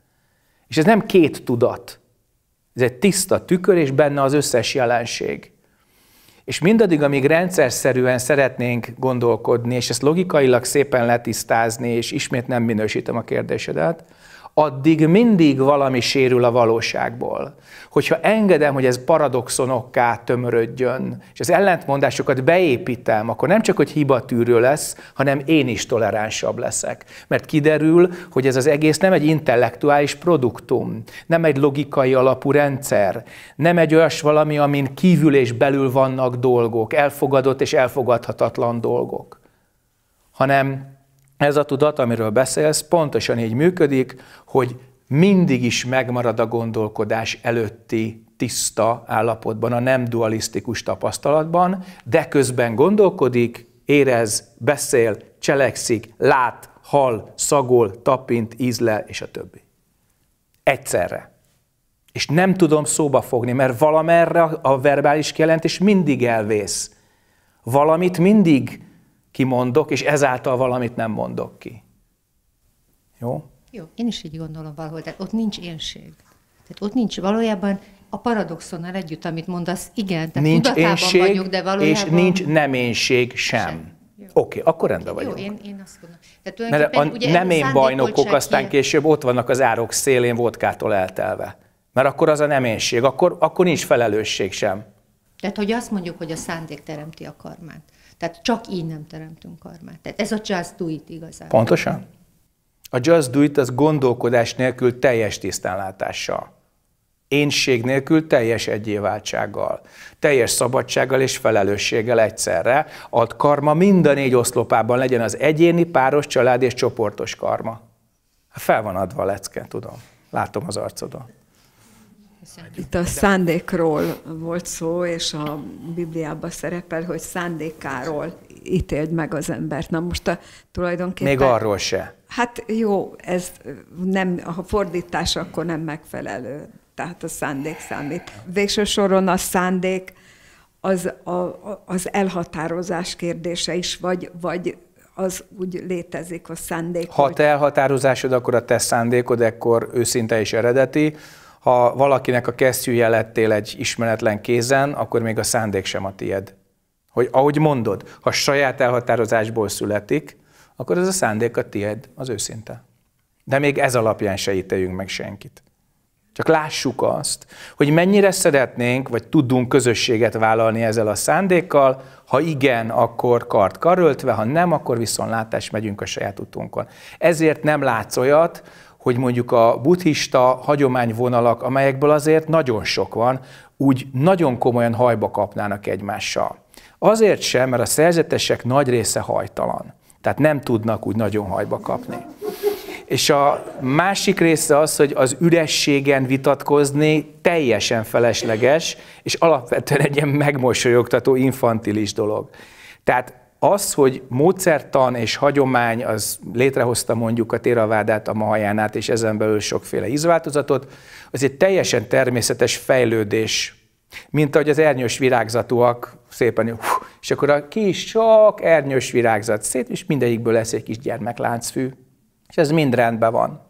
És ez nem két tudat. Ez egy tiszta tükör, és benne az összes jelenség. És mindaddig, amíg szerűen szeretnénk gondolkodni, és ezt logikailag szépen letisztázni, és ismét nem minősítem a kérdésedet, addig mindig valami sérül a valóságból. Hogyha engedem, hogy ez paradoxonokká tömörödjön, és az ellentmondásokat beépítem, akkor nem csak, hogy hibatűrő lesz, hanem én is toleránsabb leszek. Mert kiderül, hogy ez az egész nem egy intellektuális produktum, nem egy logikai alapú rendszer, nem egy olyas valami, amin kívül és belül vannak dolgok, elfogadott és elfogadhatatlan dolgok, hanem ez a tudat, amiről beszélsz, pontosan így működik, hogy mindig is megmarad a gondolkodás előtti tiszta állapotban, a nem dualisztikus tapasztalatban, de közben gondolkodik, érez, beszél, cselekszik, lát, hal, szagol, tapint, ízlel, és a többi. Egyszerre. És nem tudom szóba fogni, mert valamerre a verbális jelentés mindig elvész. Valamit mindig kimondok, és ezáltal valamit nem mondok ki. Jó?
Jó, én is így gondolom valahol, tehát ott nincs énség. Tehát ott nincs valójában a paradoxonnal együtt, amit mondasz, igen, tehát nincs énség, vagyunk, de valójában... és nincs
nem énség sem. sem. Oké, okay, akkor rendben okay, vagyunk.
Jó, én, én azt gondolom. Tehát Mert a ugye nem én bajnokok aztán ilyen.
később ott vannak az árok szélén vodkától eltelve. Mert akkor az a nem énség, akkor, akkor nincs felelősség sem.
Tehát, hogy azt mondjuk, hogy a szándék teremti a karmát. Tehát csak így nem teremtünk karmát. Tehát ez a just do it igazán.
Pontosan. A just do it az gondolkodás nélkül teljes tisztánlátással. Énség nélkül teljes egyéváltsággal, teljes szabadsággal és felelősséggel egyszerre. A karma mind a négy oszlopában legyen az egyéni, páros, család és csoportos karma. Fel van adva a lecke, tudom. Látom az arcodon.
Itt a szándékról volt szó, és a Bibliában szerepel, hogy szándékáról ítéld meg az embert. Na most a, tulajdonképpen... Még arról se. Hát jó, ez nem, a fordítás akkor nem megfelelő. Tehát a szándék számít. Végső soron a szándék az, a, az elhatározás kérdése is, vagy, vagy az úgy létezik a szándék. Ha
te elhatározásod, akkor a te szándékod, ekkor őszinte és eredeti, ha valakinek a kesztyűje lettél egy ismeretlen kézen, akkor még a szándék sem a tied. Hogy ahogy mondod, ha saját elhatározásból születik, akkor ez a szándék a tied, az őszinte. De még ez alapján se ítéljünk meg senkit. Csak lássuk azt, hogy mennyire szeretnénk, vagy tudunk közösséget vállalni ezzel a szándékkal, ha igen, akkor kart karöltve, ha nem, akkor viszontlátás megyünk a saját utunkon. Ezért nem látsz olyat, hogy mondjuk a buddhista hagyományvonalak, amelyekből azért nagyon sok van, úgy nagyon komolyan hajba kapnának egymással. Azért sem, mert a szerzetesek nagy része hajtalan. Tehát nem tudnak úgy nagyon hajba kapni. És a másik része az, hogy az ürességen vitatkozni teljesen felesleges, és alapvetően egy ilyen megmosolyogtató, infantilis dolog. Tehát az, hogy módszertan és hagyomány az létrehozta mondjuk a téravádát, a mahajánát és ezen belül sokféle ízváltozatot, az egy teljesen természetes fejlődés, mint ahogy az ernyős virágzatúak szépen, hú, és akkor a kis sok ernyős virágzat szét, és mindegyikből lesz egy kis gyermekláncfű, és ez mind rendben van.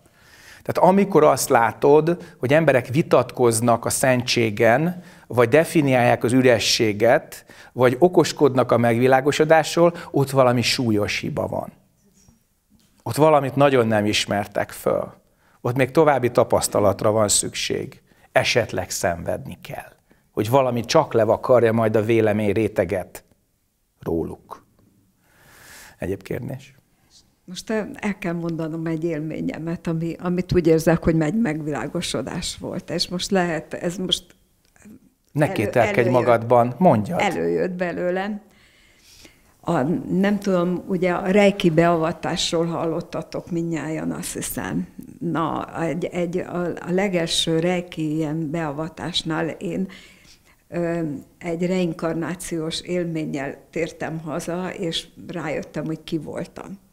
Tehát amikor azt látod, hogy emberek vitatkoznak a szentségen, vagy definiálják az ürességet, vagy okoskodnak a megvilágosodásról, ott valami súlyos hiba van. Ott valamit nagyon nem ismertek föl. Ott még további tapasztalatra van szükség. Esetleg szenvedni kell. Hogy valami csak levakarja majd a vélemény réteget róluk. Egyéb kérdés?
Most el kell mondanom egy élményemet, ami, amit úgy érzek, hogy egy megvilágosodás volt, és most lehet, ez most...
Ne kételkedj magadban, mondja. Előjött
belőlem. A, nem tudom, ugye a rejki beavatásról hallottatok minnyáján, azt hiszem. Na, egy, egy, a, a legelső rejki ilyen beavatásnál én ö, egy reinkarnációs élménnyel tértem haza, és rájöttem, hogy ki voltam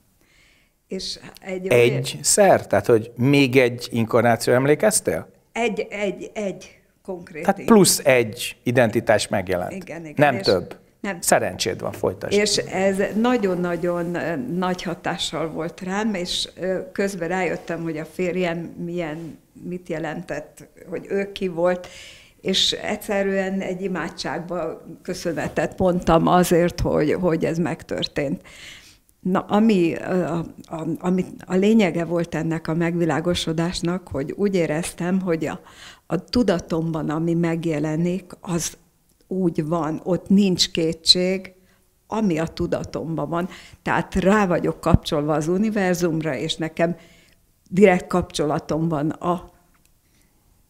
és egy, egy
szer? Tehát, hogy még egy inkarnáció emlékeztél?
Egy, egy, egy konkrét. Tehát plusz
egy identitás megjelent. Igen, igen. Nem és több. Nem. Szerencséd van, folytasd. És
ez nagyon-nagyon nagy hatással volt rám, és közben rájöttem, hogy a férjem milyen, mit jelentett, hogy ő ki volt, és egyszerűen egy imádságba köszönetet mondtam azért, hogy, hogy ez megtörtént. Na, ami a, a, ami a lényege volt ennek a megvilágosodásnak, hogy úgy éreztem, hogy a, a tudatomban, ami megjelenik, az úgy van, ott nincs kétség, ami a tudatomban van. Tehát rá vagyok kapcsolva az univerzumra, és nekem direkt kapcsolatom van a,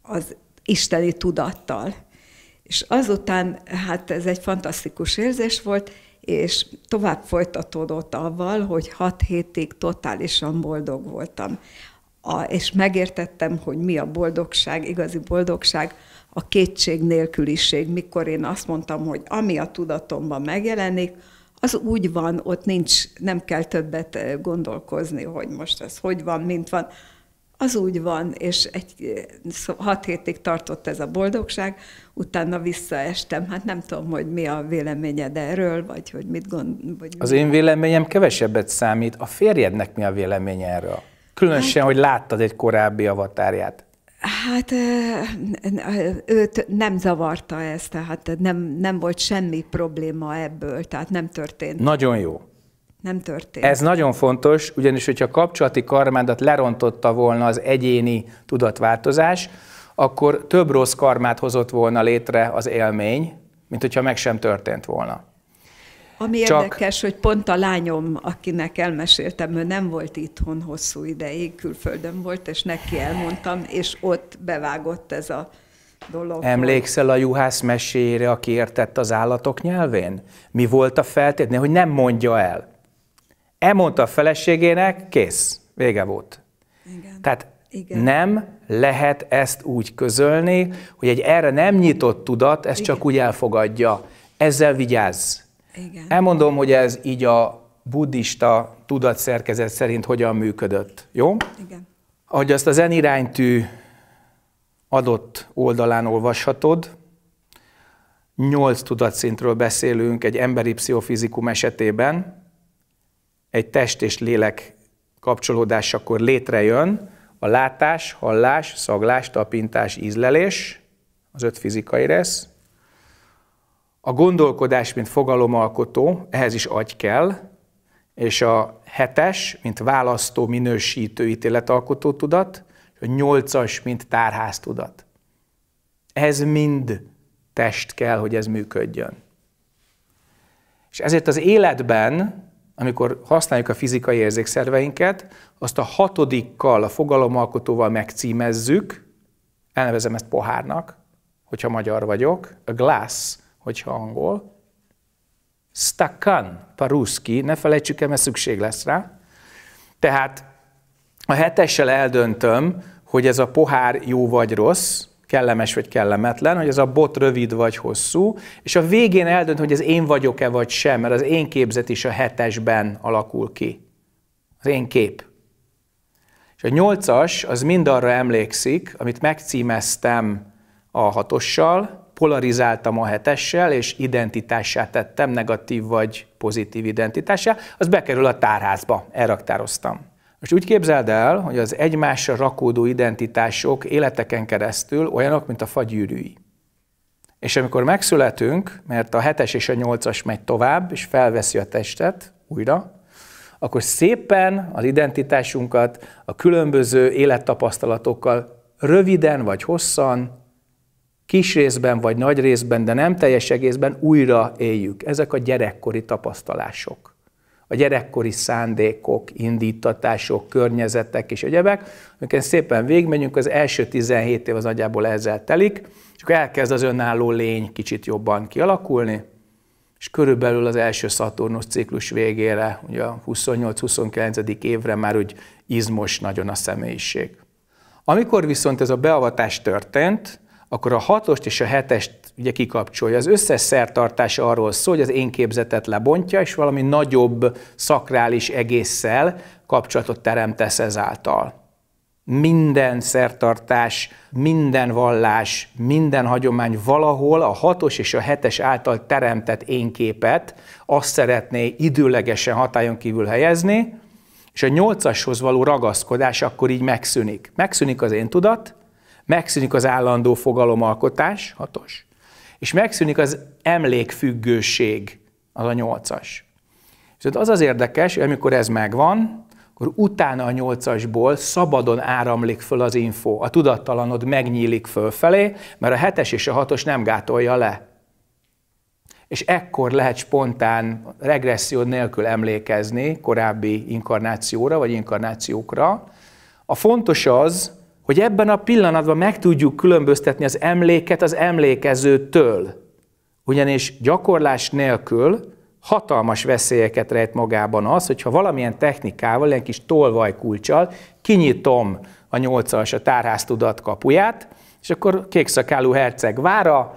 az isteni tudattal. És azután, hát ez egy fantasztikus érzés volt, és tovább folytatódott avval, hogy hat hétig totálisan boldog voltam. A, és megértettem, hogy mi a boldogság, igazi boldogság, a kétség nélküliség, mikor én azt mondtam, hogy ami a tudatomban megjelenik, az úgy van, ott nincs, nem kell többet eh, gondolkozni, hogy most ez hogy van, mint van, az úgy van, és egy, eh, hat hétig tartott ez a boldogság, utána visszaestem. Hát nem tudom, hogy mi a véleményed erről, vagy hogy mit gondol? az
mi én véleményem kevesebbet számít. A férjednek mi a véleménye erről? Különösen, hát, hogy láttad egy korábbi avatárját.
Hát eh, eh, őt nem zavarta ezt. tehát nem, nem volt semmi probléma ebből, tehát nem történt.
Nagyon jó
nem történt. Ez
nagyon fontos, ugyanis hogyha a kapcsolati karmádat lerontotta volna az egyéni tudatváltozás, akkor több rossz karmát hozott volna létre az élmény, mint hogyha meg sem történt volna.
Ami Csak... érdekes, hogy pont a lányom, akinek elmeséltem, ő nem volt itthon hosszú ideig, külföldön volt, és neki elmondtam, és ott bevágott ez a dolog. Emlékszel
a juhász meséjére, aki értett az állatok nyelvén? Mi volt a feltétlenül, hogy nem mondja el? elmondta a feleségének, kész, vége volt. Igen. Tehát igen. Nem lehet ezt úgy közölni, hogy egy erre nem nyitott tudat, ezt Igen. csak úgy elfogadja. Ezzel vigyázz. Igen. Elmondom, hogy ez így a buddhista tudatszerkezet szerint hogyan működött. Jó? Igen. Ahogy azt az iránytű adott oldalán olvashatod, nyolc tudatszintről beszélünk egy emberi pszichofizikum esetében, egy test és lélek kapcsolódásakor létrejön a látás, hallás, szaglás, tapintás, ízlelés, az öt fizikai rész. A gondolkodás, mint fogalomalkotó, ehhez is agy kell, és a hetes, mint választó, minősítő, ítéletalkotó tudat, és a nyolcas, mint tárház tudat. Ez mind test kell, hogy ez működjön. És ezért az életben amikor használjuk a fizikai érzékszerveinket, azt a hatodikkal, a fogalomalkotóval megcímezzük, elnevezem ezt pohárnak, hogyha magyar vagyok, a glass, hogyha angol, stakan paruszki, ne felejtsük el, mert szükség lesz rá. Tehát a hetessel eldöntöm, hogy ez a pohár jó vagy rossz, kellemes vagy kellemetlen, hogy ez a bot rövid vagy hosszú, és a végén eldönt, hogy ez én vagyok-e vagy sem, mert az én képzet is a hetesben alakul ki. Az én kép. És a nyolcas az mind arra emlékszik, amit megcímeztem a hatossal, polarizáltam a hetessel, és identitását tettem, negatív vagy pozitív identitását, az bekerül a tárházba, elraktároztam. Most úgy képzeld el, hogy az egymásra rakódó identitások életeken keresztül olyanok, mint a fagyűrűi. És amikor megszületünk, mert a hetes és a nyolcas megy tovább, és felveszi a testet újra, akkor szépen az identitásunkat a különböző élettapasztalatokkal röviden vagy hosszan, kis részben vagy nagy részben, de nem teljes egészben újra éljük. Ezek a gyerekkori tapasztalások a gyerekkori szándékok, indítatások, környezetek és egyebek. Amikor szépen végigmegyünk, az első 17 év az agyából ezzel telik, és akkor elkezd az önálló lény kicsit jobban kialakulni, és körülbelül az első Szaturnusz ciklus végére, ugye a 28-29. évre már úgy izmos nagyon a személyiség. Amikor viszont ez a beavatás történt, akkor a hatost és a hetest ugye kikapcsolja. Az összes szertartás arról szól, hogy az én képzetet lebontja, és valami nagyobb szakrális egésszel kapcsolatot teremtesz ezáltal. Minden szertartás, minden vallás, minden hagyomány valahol a hatos és a hetes által teremtett énképet azt szeretné időlegesen hatályon kívül helyezni, és a nyolcashoz való ragaszkodás akkor így megszűnik. Megszűnik az én tudat, megszűnik az állandó fogalomalkotás, hatos, és megszűnik az emlékfüggőség, az a nyolcas. Viszont az az érdekes, hogy amikor ez megvan, akkor utána a nyolcasból szabadon áramlik föl az info, a tudattalanod megnyílik fölfelé, mert a hetes és a hatos nem gátolja le. És ekkor lehet spontán regresszió nélkül emlékezni korábbi inkarnációra vagy inkarnációkra. A fontos az, hogy ebben a pillanatban meg tudjuk különböztetni az emléket az emlékezőtől. Ugyanis gyakorlás nélkül hatalmas veszélyeket rejt magában az, hogyha valamilyen technikával, ilyen kis tolvajkulcsal kinyitom a nyolcas a tárháztudat kapuját, és akkor kékszakálú herceg vára,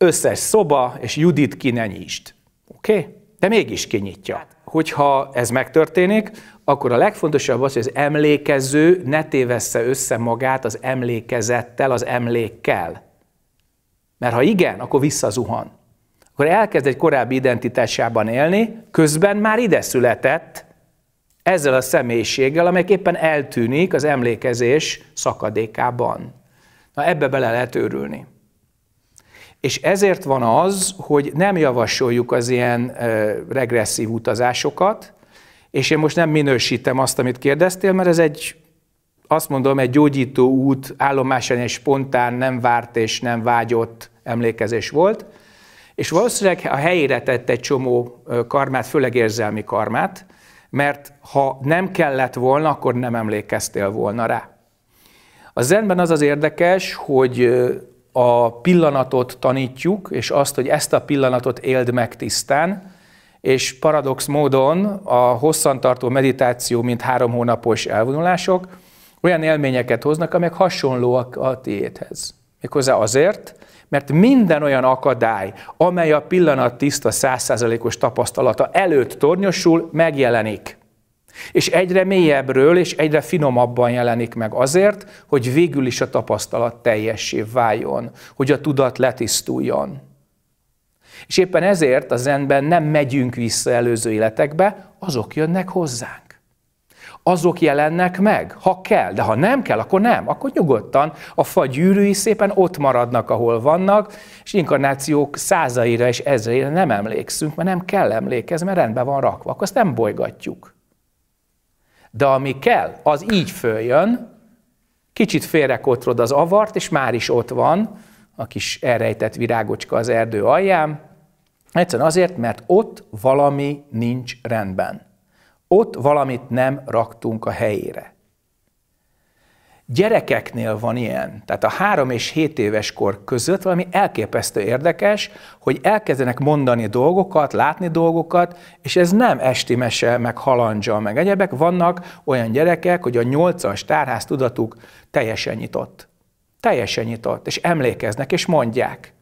összes szoba, és Judit kinenyíst. Oké? Okay? De mégis kinyitja. Hát. Hogyha ez megtörténik, akkor a legfontosabb az, hogy az emlékező ne tévessze össze magát az emlékezettel, az emlékkel. Mert ha igen, akkor visszazuhan. Akkor elkezd egy korábbi identitásában élni, közben már ide született ezzel a személyiséggel, amely éppen eltűnik az emlékezés szakadékában. Na ebbe bele lehet őrülni. És ezért van az, hogy nem javasoljuk az ilyen regresszív utazásokat, és én most nem minősítem azt, amit kérdeztél, mert ez egy, azt mondom, egy gyógyító út, állomásán és spontán, nem várt és nem vágyott emlékezés volt. És valószínűleg a helyére tett egy csomó karmát, főleg érzelmi karmát, mert ha nem kellett volna, akkor nem emlékeztél volna rá. A zenben az az érdekes, hogy a pillanatot tanítjuk, és azt, hogy ezt a pillanatot éld meg tisztán, és paradox módon a hosszantartó meditáció, mint három hónapos elvonulások olyan élményeket hoznak, amelyek hasonlóak a tiédhez. Méghozzá azért, mert minden olyan akadály, amely a pillanat tiszta százszázalékos tapasztalata előtt tornyosul, megjelenik. És egyre mélyebbről és egyre finomabban jelenik meg azért, hogy végül is a tapasztalat teljessé váljon, hogy a tudat letisztuljon. És éppen ezért a zenben nem megyünk vissza előző életekbe, azok jönnek hozzánk. Azok jelennek meg, ha kell, de ha nem kell, akkor nem, akkor nyugodtan a fa gyűrűi szépen ott maradnak, ahol vannak, és inkarnációk százaira és ezreire nem emlékszünk, mert nem kell emlékezni, mert rendben van rakva, akkor azt nem bolygatjuk. De ami kell, az így följön, kicsit félrekotrod az avart, és már is ott van, a kis elrejtett virágocska az erdő alján, Egyszerűen azért, mert ott valami nincs rendben. Ott valamit nem raktunk a helyére. Gyerekeknél van ilyen, tehát a három és hét éves kor között valami elképesztő érdekes, hogy elkezdenek mondani dolgokat, látni dolgokat, és ez nem esti mese, meg halandzsa, meg egyebek. Vannak olyan gyerekek, hogy a nyolcas tárház tudatuk teljesen nyitott. Teljesen nyitott, és emlékeznek, és mondják.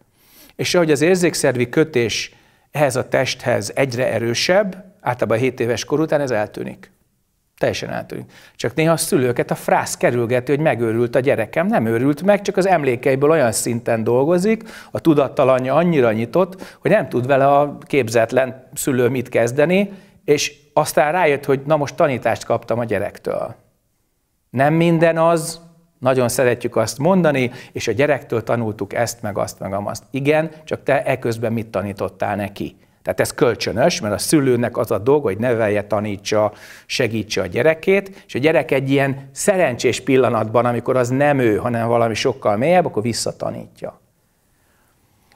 És ahogy az érzékszervi kötés ehhez a testhez egyre erősebb, általában 7 éves kor után ez eltűnik. Teljesen eltűnik. Csak néha a szülőket a frász kerülgeti, hogy megőrült a gyerekem. Nem őrült meg, csak az emlékeiből olyan szinten dolgozik, a tudattalanja annyira nyitott, hogy nem tud vele a képzetlen szülő mit kezdeni, és aztán rájött, hogy na most tanítást kaptam a gyerektől. Nem minden az, nagyon szeretjük azt mondani, és a gyerektől tanultuk ezt, meg azt, meg azt. Igen, csak te eközben mit tanítottál neki? Tehát ez kölcsönös, mert a szülőnek az a dolga, hogy nevelje, tanítsa, segítse a gyerekét, és a gyerek egy ilyen szerencsés pillanatban, amikor az nem ő, hanem valami sokkal mélyebb, akkor visszatanítja.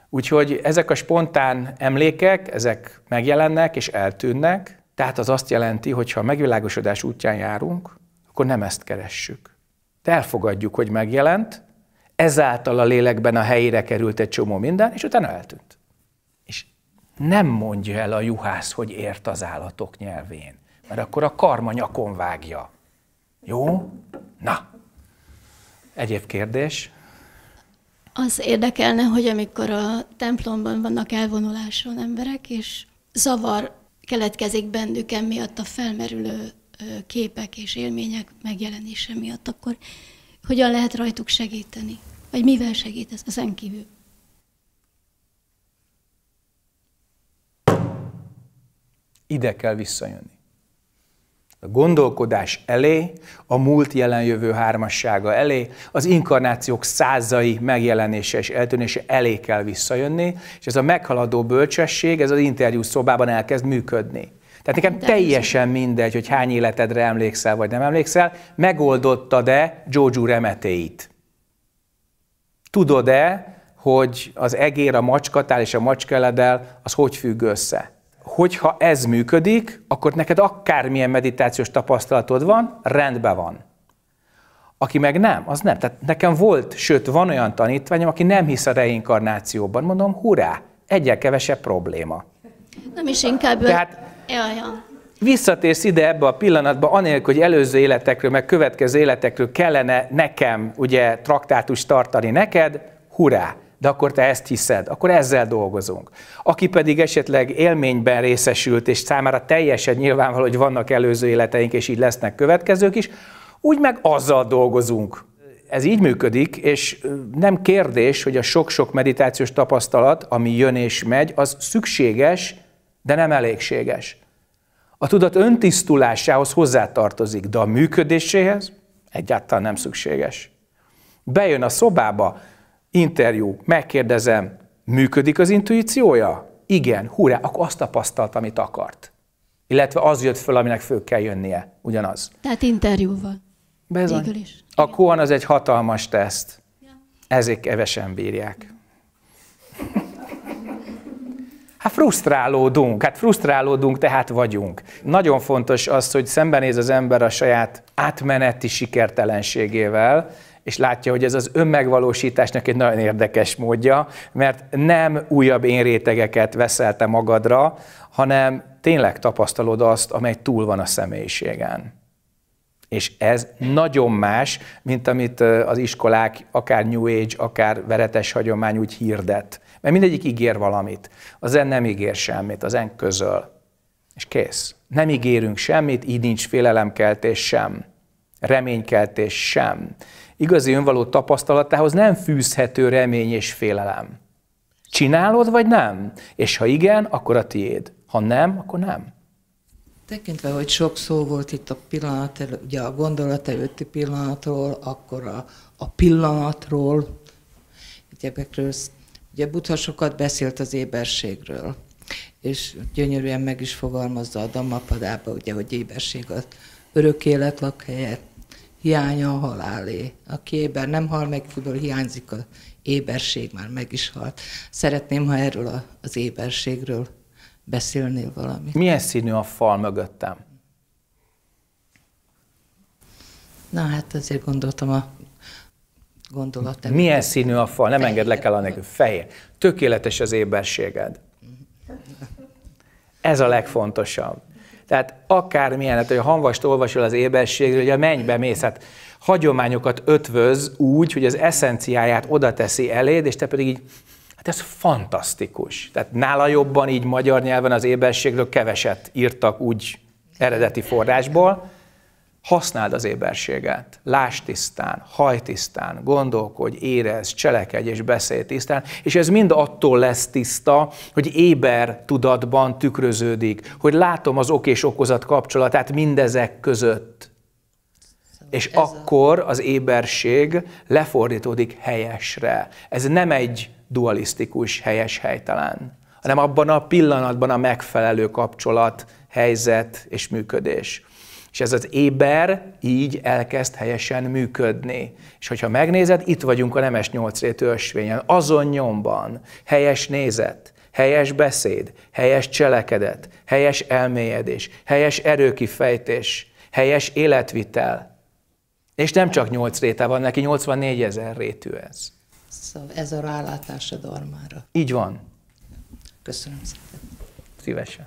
Úgyhogy ezek a spontán emlékek, ezek megjelennek és eltűnnek, tehát az azt jelenti, hogy ha a megvilágosodás útján járunk, akkor nem ezt keressük, elfogadjuk, hogy megjelent, ezáltal a lélekben a helyére került egy csomó minden, és utána eltűnt. És nem mondja el a juhász, hogy ért az állatok nyelvén, mert akkor a karma nyakon vágja. Jó? Na. Egyéb kérdés?
Az érdekelne, hogy amikor a templomban vannak elvonuláson emberek, és zavar keletkezik bennük emiatt a felmerülő képek és élmények megjelenése miatt, akkor hogyan lehet rajtuk segíteni? Vagy mivel segít ez ezen kívül?
Ide kell visszajönni. A gondolkodás elé, a múlt jelenjövő hármassága elé, az inkarnációk százai megjelenése és eltűnése elé kell visszajönni, és ez a meghaladó bölcsesség, ez az interjú szobában elkezd működni. Tehát nekem teljesen mindegy, hogy hány életedre emlékszel, vagy nem emlékszel, megoldottad-e Jojo remetéit? Tudod-e, hogy az egér, a macskatál és a macskeledel, az hogy függ össze? Hogyha ez működik, akkor neked akármilyen meditációs tapasztalatod van, rendben van. Aki meg nem, az nem. Tehát nekem volt, sőt van olyan tanítványom, aki nem hisz a reinkarnációban. Mondom, hurrá, egyel kevesebb probléma.
Nem is inkább... Tehát Jaj, ja.
Visszatérsz ide ebbe a pillanatba, anélkül, hogy előző életekről, meg következő életekről kellene nekem, ugye, traktátust tartani neked, hurrá! de akkor te ezt hiszed, akkor ezzel dolgozunk. Aki pedig esetleg élményben részesült, és számára teljesen nyilvánvaló, hogy vannak előző életeink, és így lesznek következők is, úgy meg azzal dolgozunk. Ez így működik, és nem kérdés, hogy a sok-sok meditációs tapasztalat, ami jön és megy, az szükséges, de nem elégséges. A tudat öntisztulásához hozzátartozik, de a működéséhez egyáltalán nem szükséges. Bejön a szobába, interjú, megkérdezem, működik az intuíciója? Igen, hurrá, akkor azt tapasztalt, amit akart. Illetve az jött föl, aminek föl kell jönnie, ugyanaz. Tehát interjúval. Bezony. is. A koan az egy hatalmas teszt. Ezek kevesen bírják. Hát frusztrálódunk, hát frusztrálódunk, tehát vagyunk. Nagyon fontos az, hogy szembenéz az ember a saját átmeneti sikertelenségével, és látja, hogy ez az önmegvalósításnak egy nagyon érdekes módja, mert nem újabb énrétegeket veszelte magadra, hanem tényleg tapasztalod azt, amely túl van a személyiségen. És ez nagyon más, mint amit az iskolák, akár New Age, akár veretes hagyomány úgy hirdet mert mindegyik ígér valamit. A zen nem ígér semmit, az zen közöl. És kész. Nem ígérünk semmit, így nincs félelemkeltés sem. Reménykeltés sem. Igazi önvaló tapasztalatához nem fűzhető remény és félelem. Csinálod, vagy nem? És ha igen, akkor a tiéd. Ha nem, akkor nem.
Tekintve, hogy sok szó volt itt a pillanat, elő, ugye a gondolat előtti pillanatról, akkor a, a pillanatról, egyebekről Ugye Butha sokat beszélt az éberségről, és gyönyörűen meg is fogalmazza a Dammapadába, ugye, hogy éberség az örök élet lakhelye, hiánya a halálé. Aki éber nem hal meg, fiből hiányzik a éberség, már meg is halt. Szeretném, ha erről a, az éberségről beszélnél
valamit. Milyen színű a fal mögöttem?
Na hát azért gondoltam a gondolat. Milyen
színű a fal? Nem engedlek el a nekünk. Fehér. Tökéletes az éberséged. Ez a legfontosabb. Tehát akármilyen, hát, hogy a hanvast olvasol az éberségről, hogy a mennybe mész, hát hagyományokat ötvöz úgy, hogy az eszenciáját oda teszi eléd, és te pedig így, hát ez fantasztikus. Tehát nála jobban így magyar nyelven az éberségről keveset írtak úgy eredeti forrásból, Használd az éberséget, láss tisztán, haj tisztán, gondolkodj, érez, cselekedj és beszélj tisztán, és ez mind attól lesz tiszta, hogy éber tudatban tükröződik, hogy látom az ok és okozat kapcsolatát mindezek között. Szóval és és akkor az éberség lefordítódik helyesre. Ez nem egy dualisztikus helyes-helytelen, hanem abban a pillanatban a megfelelő kapcsolat, helyzet és működés. És ez az éber így elkezd helyesen működni. És hogyha megnézed, itt vagyunk a nemes nyolcrétű ösvényen, azon nyomban, helyes nézet, helyes beszéd, helyes cselekedet, helyes elmélyedés, helyes erőkifejtés, helyes életvitel. És nem csak nyolc réte van, neki 84 ezer rétű ez. Szóval ez a rálátás a dormára. Így van. Köszönöm szépen. Szívesen.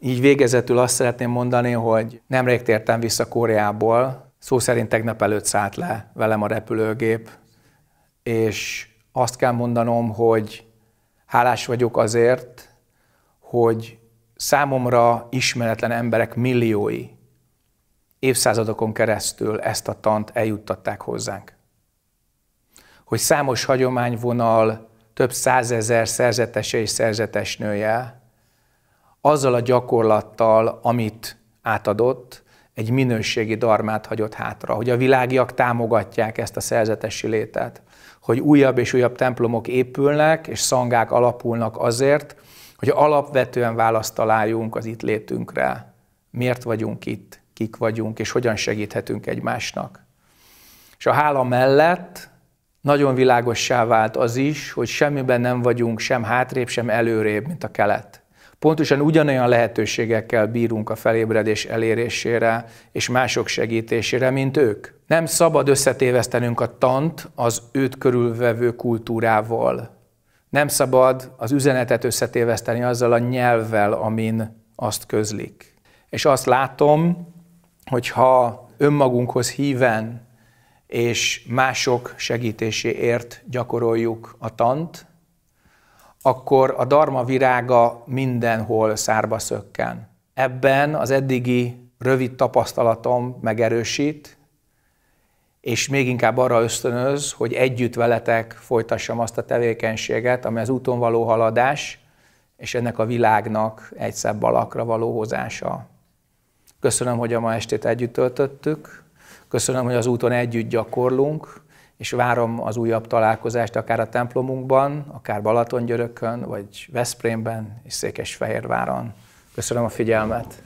Így végezetül azt szeretném mondani, hogy nemrég tértem vissza Koreából, szó szerint tegnap előtt szállt le velem a repülőgép, és azt kell mondanom, hogy hálás vagyok azért, hogy számomra ismeretlen emberek milliói évszázadokon keresztül ezt a tant eljuttatták hozzánk. Hogy számos hagyományvonal több százezer szerzetese és szerzetesnője azzal a gyakorlattal, amit átadott, egy minőségi darmát hagyott hátra, hogy a világiak támogatják ezt a szerzetesi létet, hogy újabb és újabb templomok épülnek, és szangák alapulnak azért, hogy alapvetően választ találjunk az itt létünkre. Miért vagyunk itt, kik vagyunk, és hogyan segíthetünk egymásnak. És a hála mellett nagyon világossá vált az is, hogy semmiben nem vagyunk sem hátrébb, sem előrébb, mint a kelet. Pontosan ugyanolyan lehetőségekkel bírunk a felébredés elérésére és mások segítésére, mint ők. Nem szabad összetévesztenünk a tant az őt körülvevő kultúrával. Nem szabad az üzenetet összetéveszteni azzal a nyelvvel, amin azt közlik. És azt látom, hogyha önmagunkhoz híven és mások segítéséért gyakoroljuk a tant, akkor a darma virága mindenhol szárba szökken. Ebben az eddigi rövid tapasztalatom megerősít, és még inkább arra ösztönöz, hogy együtt veletek folytassam azt a tevékenységet, ami az úton való haladás, és ennek a világnak egy szebb alakra való hozása. Köszönöm, hogy a ma estét együtt töltöttük, köszönöm, hogy az úton együtt gyakorlunk, és várom az újabb találkozást akár a templomunkban, akár Balatongyörökön, vagy Veszprémben és Székesfehérváron. Köszönöm a figyelmet!